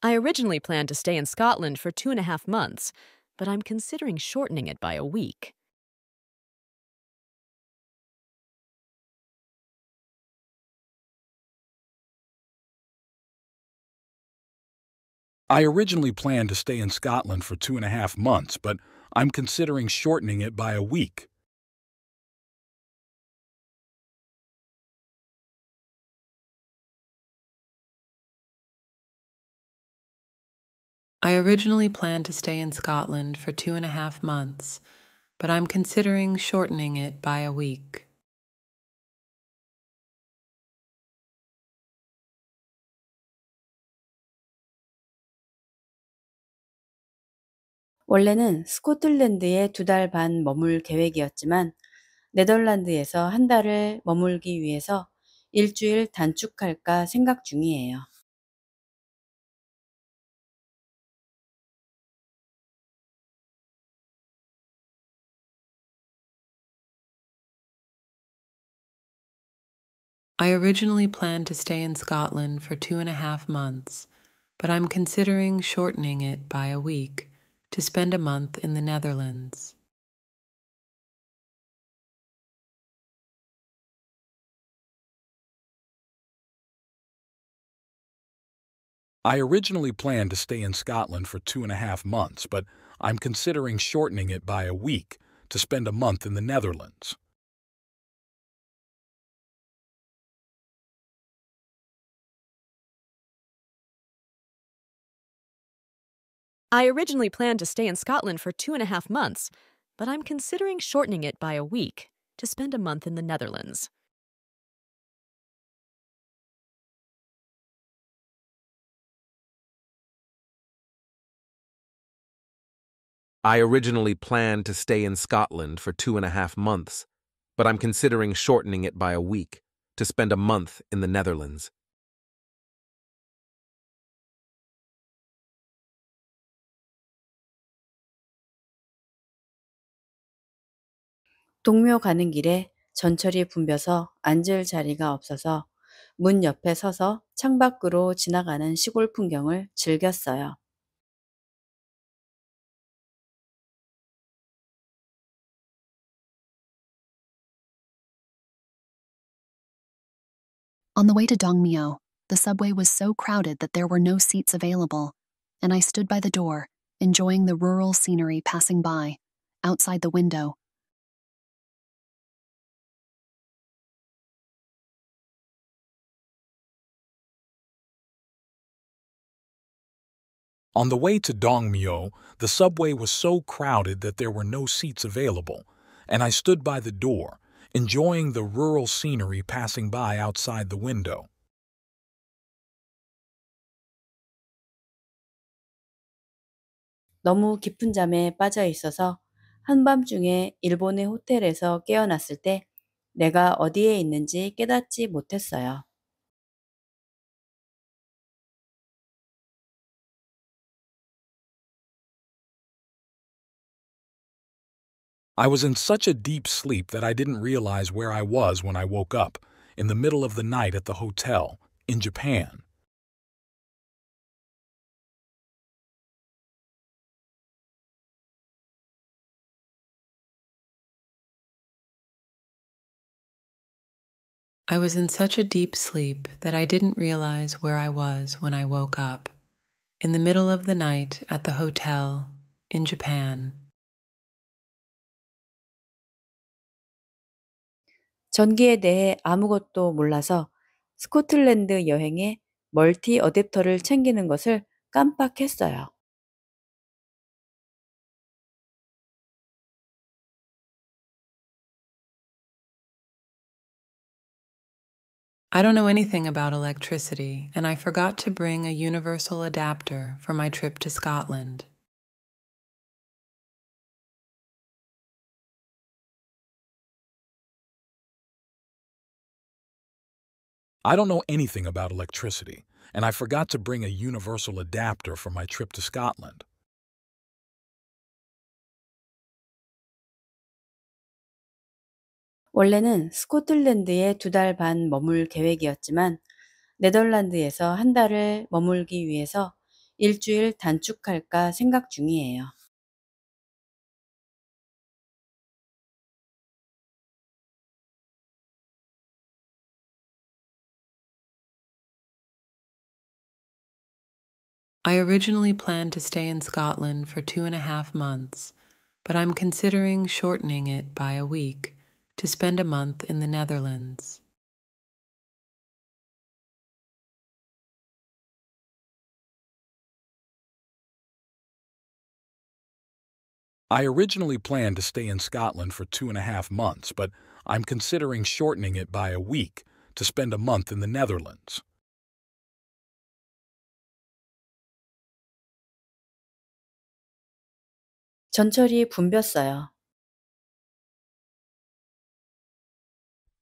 I originally planned to stay in Scotland for two and a half months, but I'm considering shortening it by a week. I originally planned to stay in Scotland for two and a half months, but I'm considering shortening it by a week. I originally planned to stay in Scotland for two and a half months, but I'm considering shortening it by a week. 원래는 스코틀랜드에 두 달 반 머물 계획이었지만 네덜란드에서 한 달을 머물기 위해서 일주일 단축할까 생각 중이에요. I originally planned to stay in Scotland for two and a half months, but I'm considering shortening it by a week to spend a month in the Netherlands. I originally planned to stay in Scotland for two and a half months, but I'm considering shortening it by a week to spend a month in the Netherlands. I originally planned to stay in Scotland for two and a half months, but I'm considering shortening it by a week to spend a month in the Netherlands. I originally planned to stay in Scotland for two and a half months, but I'm considering shortening it by a week to spend a month in the Netherlands. 동묘 가는 길에 전철이 붐벼서 앉을 자리가 없어서 문 옆에 서서 창밖으로 지나가는 시골 풍경을 즐겼어요. On the way to Dongmyo, the subway was so crowded that there were no seats available, and I stood by the door, enjoying the rural scenery passing by, outside the window, On the way to Dongmyo, the subway was so crowded that there were no seats available, and I stood by the door, enjoying the rural scenery passing by outside the window. 너무 깊은 잠에 빠져 있어서 일본의 호텔에서 깨어났을 때 내가 어디에 있는지 깨닫지 못했어요. I was in such a deep sleep that I didn't realize where I was when I woke up, in the middle of the night at the hotel, in Japan. I was in such a deep sleep that I didn't realize where I was when I woke up, in the middle of the night at the hotel, in Japan. 전기에 대해 아무것도 몰라서 스코틀랜드 여행에 멀티 어댑터를 챙기는 것을 깜빡했어요. I don't know anything about electricity, and I forgot to bring a universal adapter for my trip to Scotland. I don't know anything about electricity, and I forgot to bring a universal adapter for my trip to Scotland. 원래는 스코틀랜드에 두 달 반 머물 계획이었지만 네덜란드에서 한 달을 머물기 위해서 일주일 단축할까 생각 중이에요. I originally planned to stay in Scotland for two and a half months, but I'm considering shortening it by a week to spend a month in the Netherlands. I originally planned to stay in Scotland for two and a half months, but I'm considering shortening it by a week to spend a month in the Netherlands. 전철이 붐볐어요.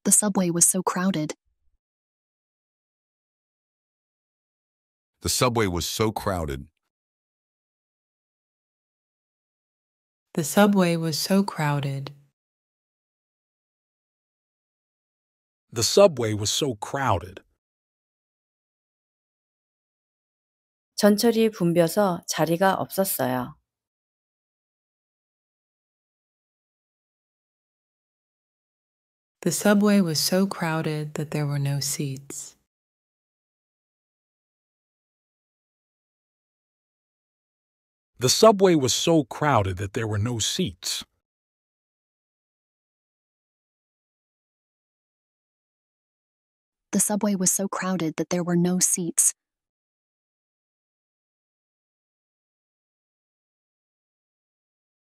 The subway was so crowded. The subway was so crowded. The subway was so crowded. The subway was so crowded. 전철이 붐벼서 자리가 없었어요. The subway was so crowded that there were no seats. The subway was so crowded that there were no seats. The subway was so crowded that there were no seats.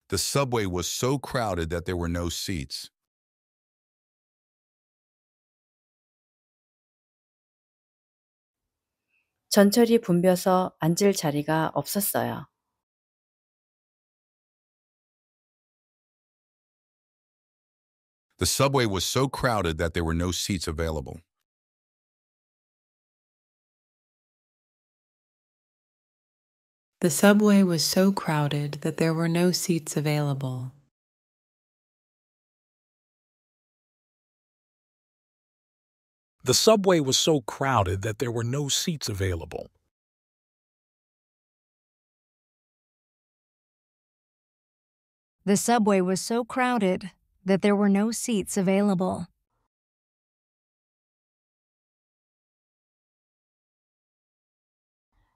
The subway was so crowded that there were no seats. 전철이 붐벼서 앉을 자리가 없었어요. The subway was so crowded that there were no seats available. The subway was so crowded that there were no seats available. The subway was so crowded that there were no seats available. The subway was so crowded that there were no seats available.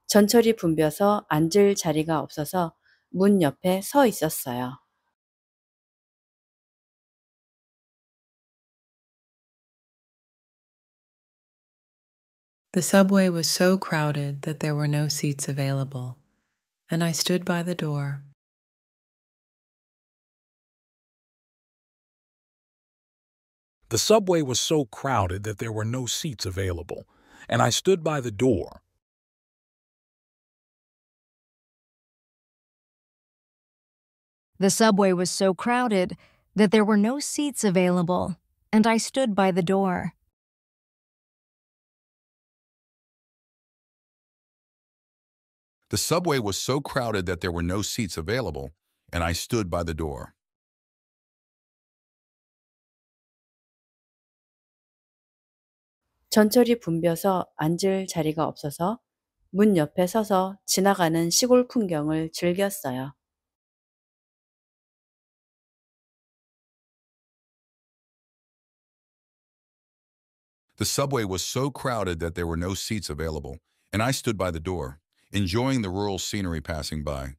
전철이 붐벼서 앉을 자리가 없어서 문 옆에 서 있었어요. The subway was so crowded that there were no seats available, and I stood by the door. The subway was so crowded that there were no seats available, and I stood by the door. The subway was so crowded that there were no seats available, and I stood by the door. The subway was so crowded that there were no seats available, and I stood by the door. The subway was so crowded that there were no seats available, and I stood by the door enjoying the rural scenery passing by.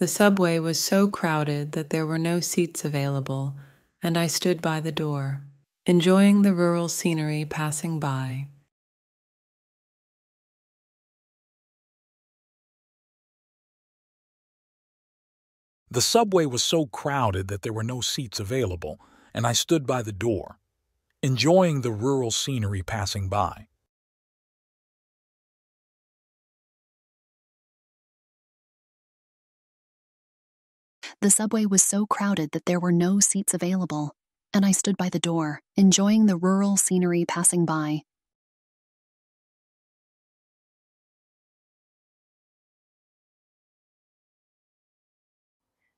The subway was so crowded that there were no seats available, and I stood by the door, enjoying the rural scenery passing by. The subway was so crowded that there were no seats available, and I stood by the door, enjoying the rural scenery passing by. The subway was so crowded that there were no seats available, and I stood by the door, enjoying the rural scenery passing by.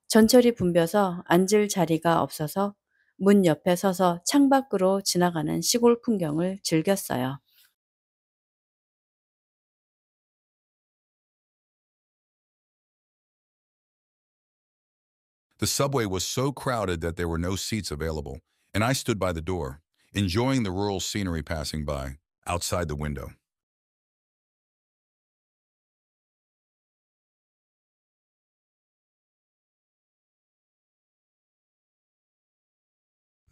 전철이 붐벼서 앉을 자리가 없어서 문 옆에 서서 창밖으로 지나가는 시골 풍경을 즐겼어요. The subway was so crowded that there were no seats available, and I stood by the door, enjoying the rural scenery passing by, outside the window.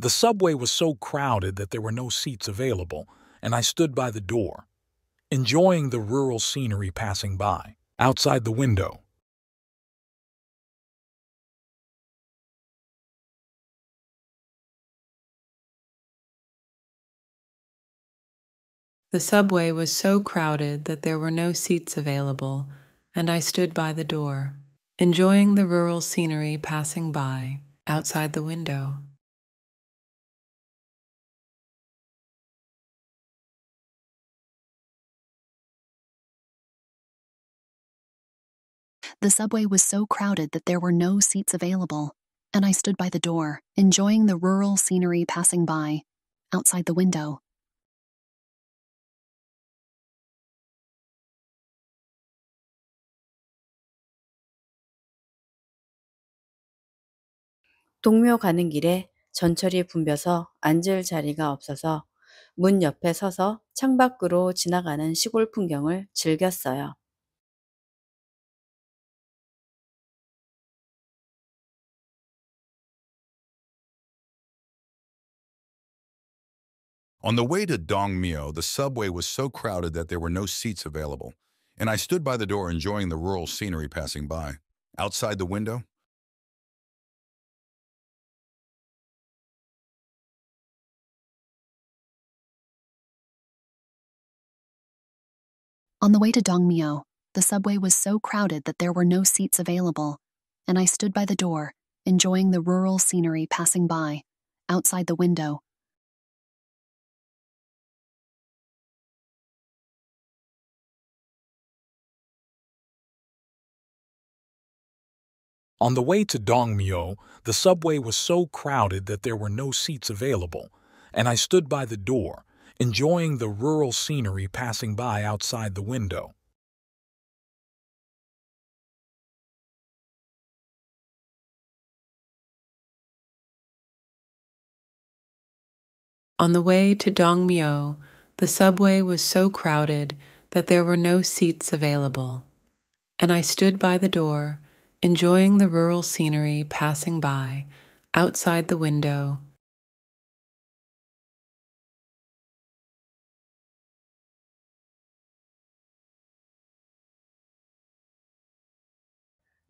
The subway was so crowded that there were no seats available, and I stood by the door, enjoying the rural scenery passing by, outside the window. The subway was so crowded that there were no seats available, and I stood by the door, enjoying the rural scenery passing by, outside the window. The subway was so crowded that there were no seats available, and I stood by the door, enjoying the rural scenery passing by, outside the window. 동묘 가는 길에 전철이 붐벼서 앉을 자리가 없어서 문 옆에 서서 창밖으로 지나가는 시골 풍경을 즐겼어요. On the way to Dongmyo, the subway was so crowded that there were no seats available, and I stood by the door enjoying the rural scenery passing by. Outside the window, On the way to Dongmyo, the subway was so crowded that there were no seats available, and I stood by the door, enjoying the rural scenery passing by. Outside the window, On the way to Dongmyo, the subway was so crowded that there were no seats available, and I stood by the door, enjoying the rural scenery passing by outside the window. On the way to Dongmyo, the subway was so crowded that there were no seats available, and I stood by the door, enjoying the rural scenery passing by outside the window.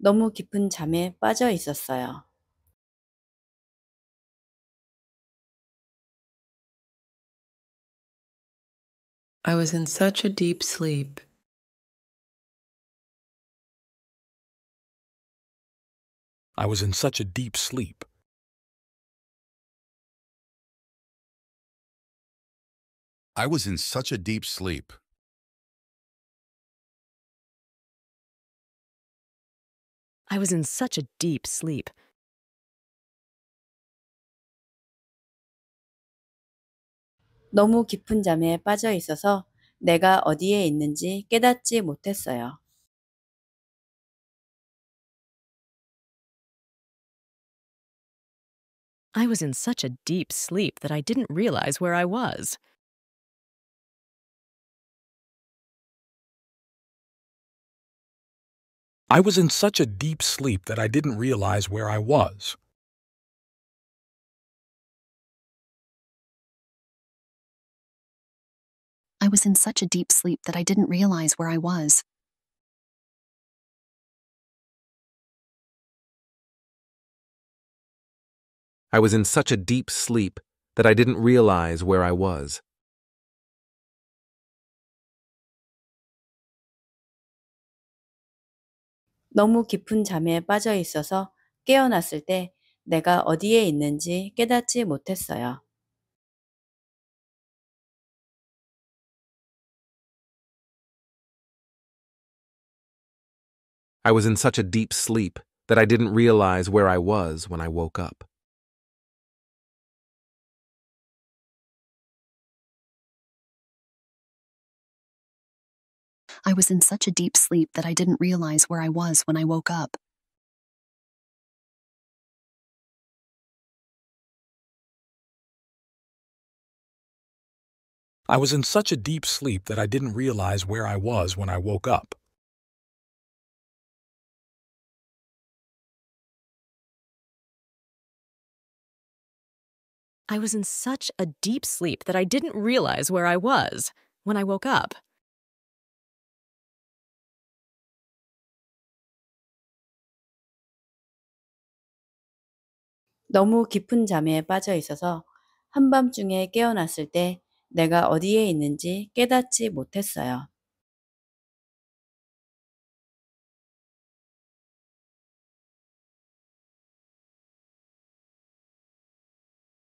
I was in such a deep sleep I was in such a deep sleep. I was in such a deep sleep. I was in such a deep sleep. 너무 깊은 잠에 빠져 있어서 내가 어디에 있는지 깨닫지 못했어요. I was in such a deep sleep that I didn't realize where I was. I was in such a deep sleep that I didn't realize where I was. I was in such a deep sleep that I didn't realize where I was. I was in such a deep sleep that I didn't realize where I was. I was in such a deep sleep that I didn't realize where I was when I woke up. I was in such a deep sleep that I didn't realize where I was when I woke up. I was in such a deep sleep that I didn't realize where I was when I woke up. I was in such a deep sleep that I didn't realize where I was when I woke up. 너무 깊은 잠에 빠져 있어서 한밤중에 깨어났을 때 내가 어디에 있는지 깨닫지 못했어요.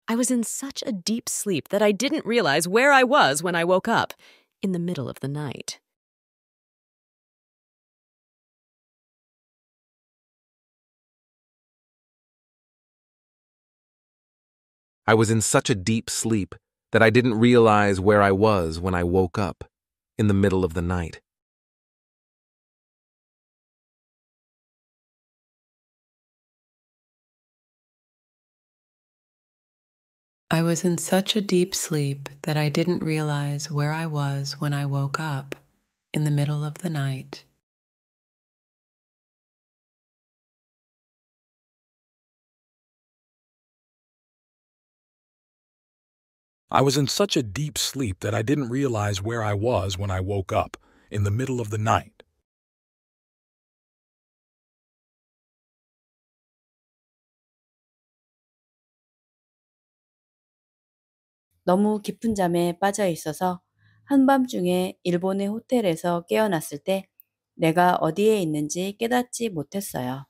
I was in such a deep sleep that I didn't realize where I was when I woke up in the middle of the night. I was in such a deep sleep that I didn't realize where I was when I woke up in the middle of the night. I was in such a deep sleep that I didn't realize where I was when I woke up in the middle of the night. I was in such a deep sleep that I didn't realize where I was when I woke up, in the middle of the night. 너무 깊은 잠에 빠져 있어서 일본의 호텔에서 깨어났을 때 내가 어디에 있는지 깨닫지 못했어요.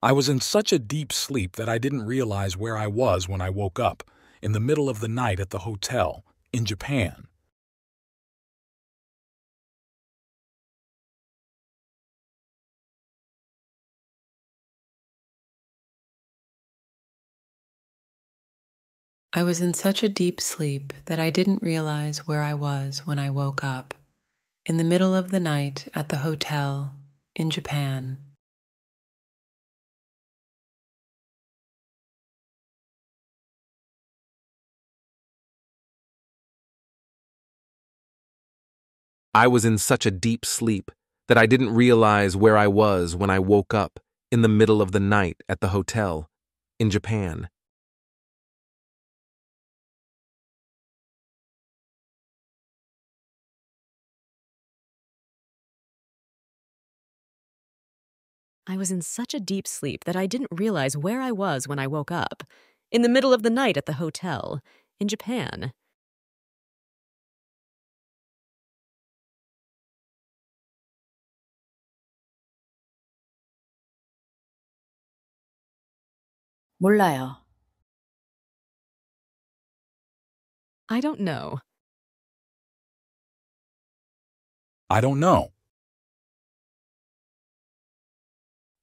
I was in such a deep sleep that I didn't realize where I was when I woke up, in the middle of the night at the hotel, in Japan. I was in such a deep sleep that I didn't realize where I was when I woke up, in the middle of the night at the hotel, in Japan. I was in such a deep sleep that I didn't realize where I was when I woke up in the middle of the night at the hotel in Japan. I was in such a deep sleep that I didn't realize where I was when I woke up, in the middle of the night at the hotel, in Japan. 몰라요. I don't know. I don't know.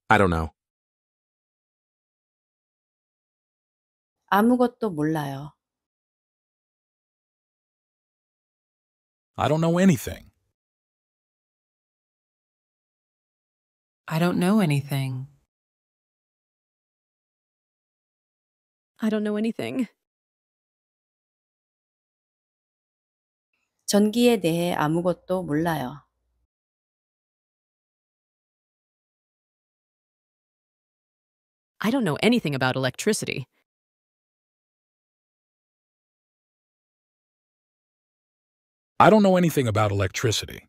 I don't know. 아무것도 몰라요. I don't know anything. I don't know anything. I don't know anything. 전기에 대해 아무것도 몰라요. I don't know anything about electricity. I don't know anything about electricity.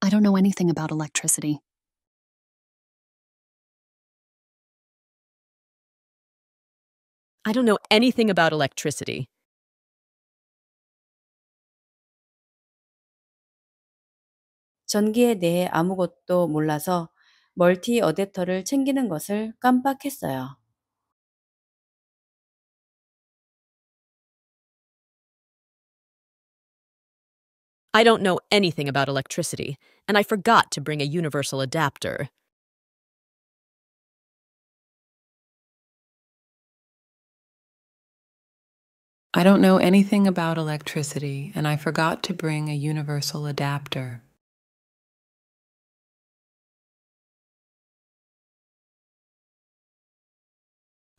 I don't know anything about electricity. I don't know anything about electricity. 전기에 대해 몰라서 멀티 어댑터를 챙기는 것을 깜빡했어요. I don't know anything about electricity, and I forgot to bring a universal adapter. I don't know anything about electricity, and I forgot to bring a universal adapter.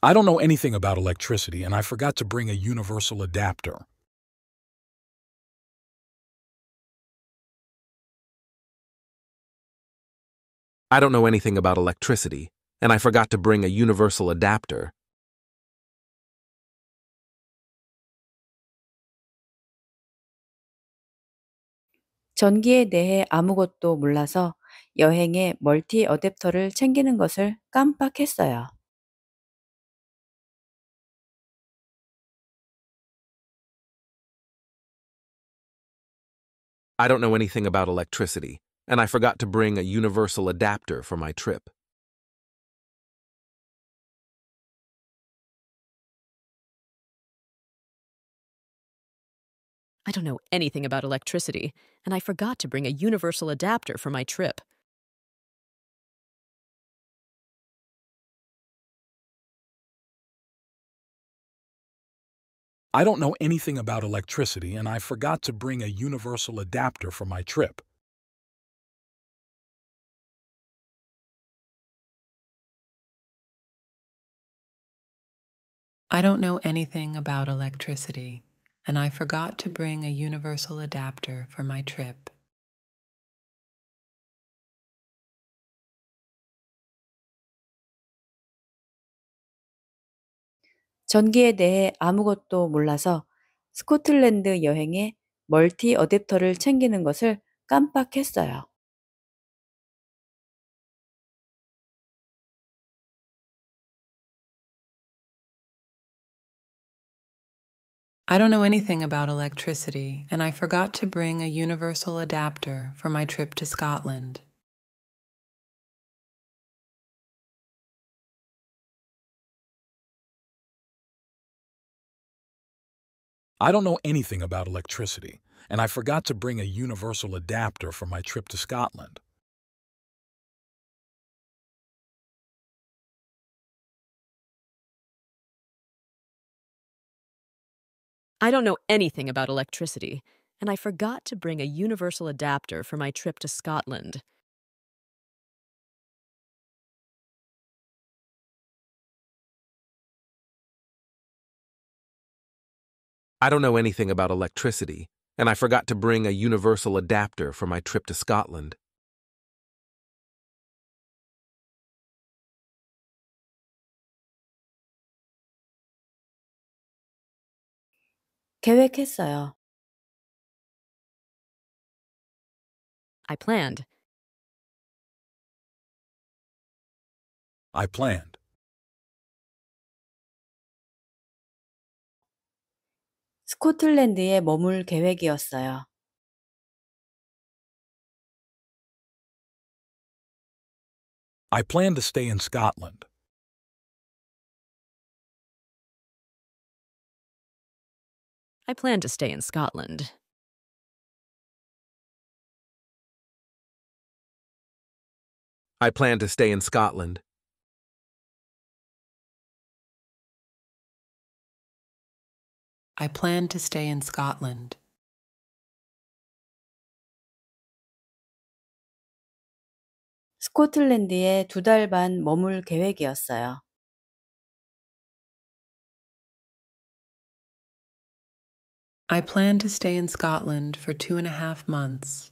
I don't know anything about electricity, and I forgot to bring a universal adapter. I don't know anything about electricity, and I forgot to bring a universal adapter. 전기에 대해 아무것도 몰라서 여행에 멀티 어댑터를 챙기는 것을 깜빡했어요. I don't know anything about electricity, and I forgot to bring a universal adapter for my trip. I don't know anything about electricity, and I forgot to bring a universal adapter for my trip. I don't know anything about electricity, and I forgot to bring a universal adapter for my trip. I don't know anything about electricity. and I forgot to bring a universal adapter for my trip. 전기에 대해 아무것도 몰라서 스코틀랜드 여행에 멀티 어댑터를 챙기는 것을 깜빡했어요. I don't know anything about electricity, and I forgot to bring a universal adapter for my trip to Scotland. I don't know anything about electricity, and I forgot to bring a universal adapter for my trip to Scotland. I don't know anything about electricity, and I forgot to bring a universal adapter for my trip to Scotland. I don't know anything about electricity, and I forgot to bring a universal adapter for my trip to Scotland. 계획했어요. I planned. I planned. 스코틀랜드에 머물 계획이었어요. I planned to stay in Scotland. I plan to stay in Scotland. I plan to stay in Scotland. I plan to stay in Scotland. 스코틀랜드에 두 달 반 머물 계획이었어요. I plan to stay in Scotland for two and a half months.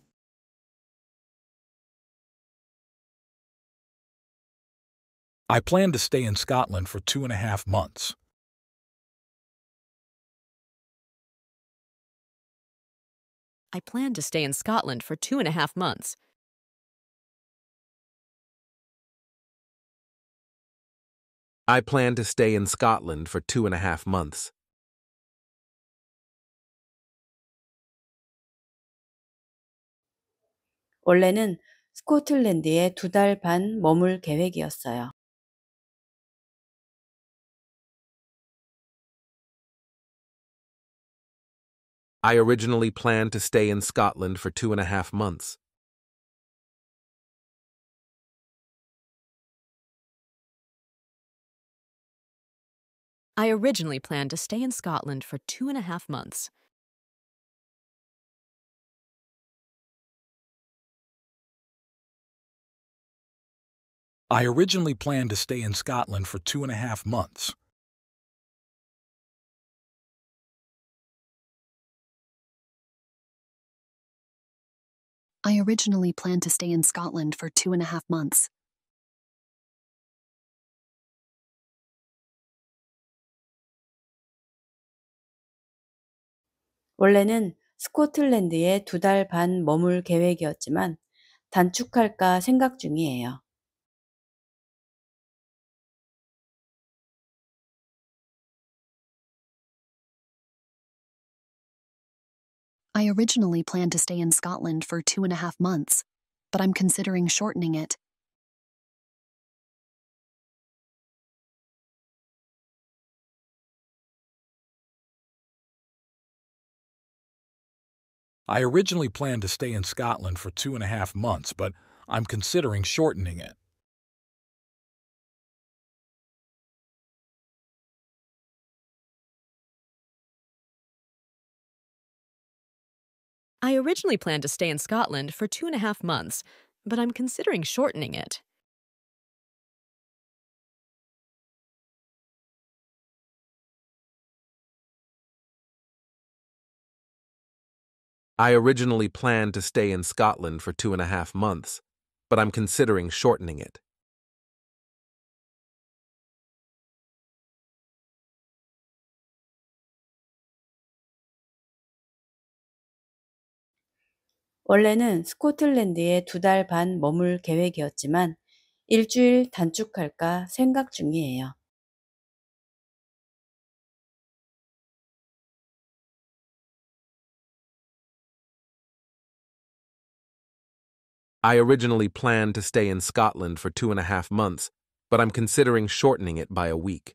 I plan to stay in Scotland for two and a half months. I plan to stay in Scotland for two and a half months. I plan to stay in Scotland for two and a half months. 원래는 스코틀랜드에 두 달 반 머물 계획이었어요. I originally planned to stay in Scotland for two and a half months. I originally planned to stay in Scotland for two and a half months. I originally planned to stay in Scotland for two and a half months. I originally planned to stay in Scotland for two and a half months. 원래는 스코틀랜드에 두 달 반 머물 계획이었지만 단축할까 생각 중이에요. I originally planned to stay in Scotland for two and a half months, but I'm considering shortening it. I originally planned to stay in Scotland for two and a half months, but I'm considering shortening it. I originally planned to stay in Scotland for two and a half months, but I'm considering shortening it. I originally planned to stay in Scotland for two and a half months, but I'm considering shortening it. 원래는 스코틀랜드에 두 달 반 머물 계획이었지만 일주일 단축할까 생각 중이에요. I originally planned to stay in Scotland for two and a half months, but I'm considering shortening it by a week.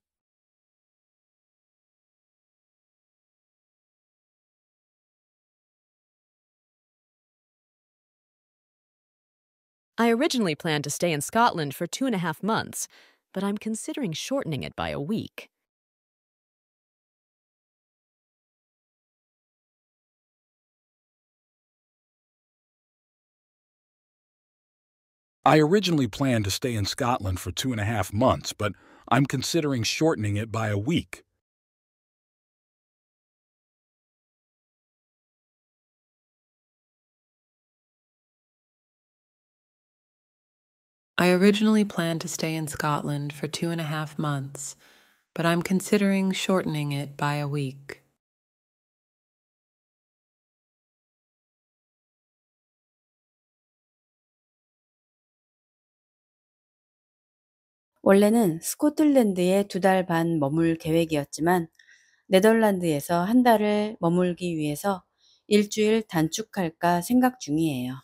I originally planned to stay in Scotland for two and a half months, but I'm considering shortening it by a week. I originally planned to stay in Scotland for two and a half months, but I'm considering shortening it by a week. I originally planned to stay in Scotland for two and a half months, but I'm considering shortening it by a week. 원래는 스코틀랜드에 두 달 반 머물 계획이었지만 네덜란드에서 한 달을 머물기 위해서 일주일 단축할까 생각 중이에요.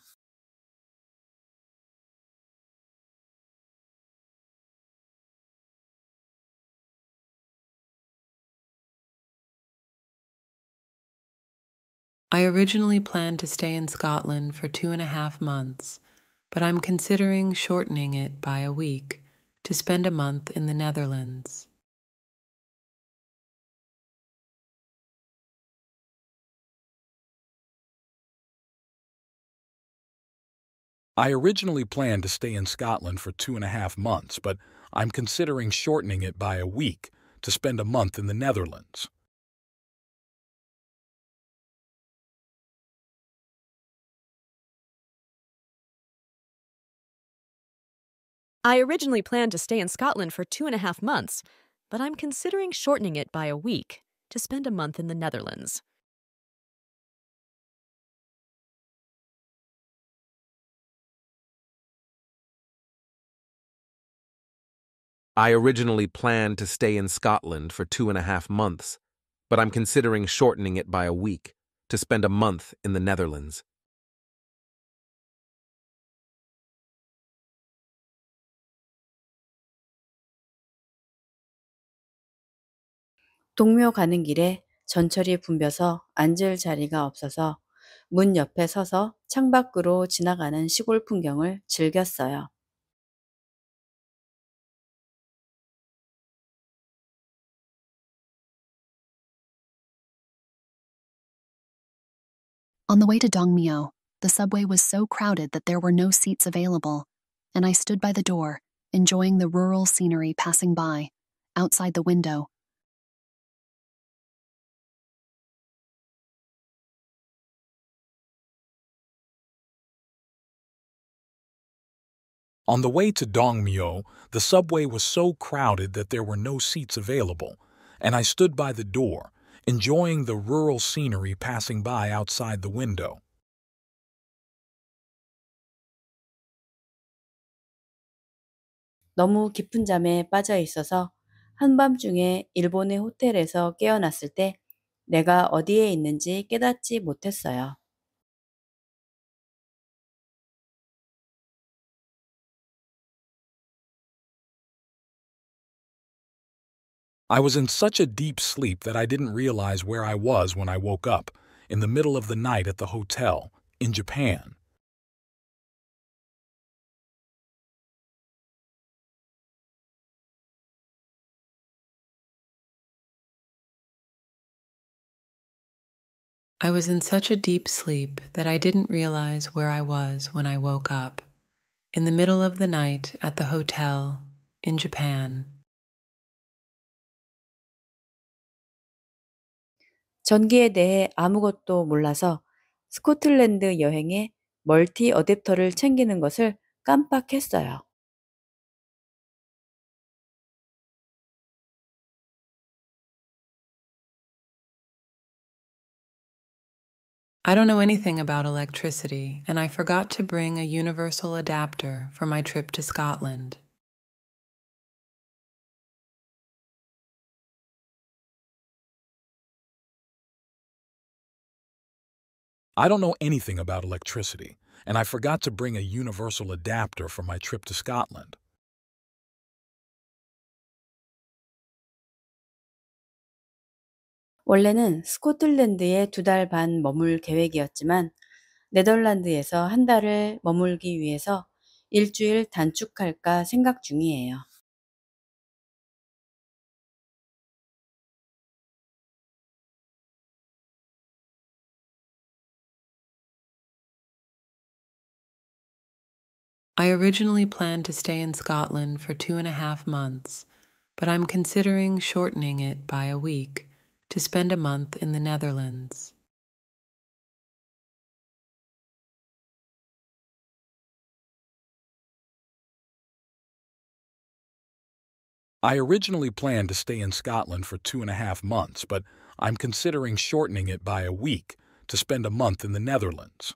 I originally planned to stay in Scotland for two and a half months, but I'm considering shortening it by a week to spend a month in the Netherlands. I originally planned to stay in Scotland for two and a half months, but I'm considering shortening it by a week to spend a month in the Netherlands. I originally planned to stay in Scotland for two and a half months, but I'm considering shortening it by a week to spend a month in the Netherlands. I originally planned to stay in Scotland for two and a half months, but I'm considering shortening it by a week to spend a month in the Netherlands. 동묘 가는 길에 전철이 붐벼서 앉을 자리가 없어서 문 옆에 서서 창밖으로 지나가는 시골 풍경을 즐겼어요. On the way to Dongmyo, the subway was so crowded that there were no seats available, and I stood by the door, enjoying the rural scenery passing by, outside the window, On the way to Dongmyo, the subway was so crowded that there were no seats available, and I stood by the door, enjoying the rural scenery passing by outside the window. 너무 깊은 잠에 빠져 있어서 일본의 호텔에서 깨어났을 때 내가 어디에 있는지 깨닫지 못했어요. I was in such a deep sleep that I didn't realize where I was when I woke up, in the middle of the night at the hotel, in Japan. I was in such a deep sleep that I didn't realize where I was when I woke up, in the middle of the night at the hotel, in Japan. 전기에 대해 아무것도 몰라서 스코틀랜드 여행에 멀티 어댑터를 챙기는 것을 깜빡했어요. I don't know anything about electricity, and I forgot to bring a universal adapter for my trip to Scotland. I don't know anything about electricity, and I forgot to bring a universal adapter for my trip to Scotland. 원래는 스코틀랜드에 두 달 반 머물 계획이었지만 네덜란드에서 한 달을 머물기 위해서 일주일 단축할까 생각 중이에요. I originally planned to stay in Scotland for two and a half months, but I'm considering shortening it by a week to spend a month in the Netherlands. I originally planned to stay in Scotland for two and a half months, but I'm considering shortening it by a week to spend a month in the Netherlands.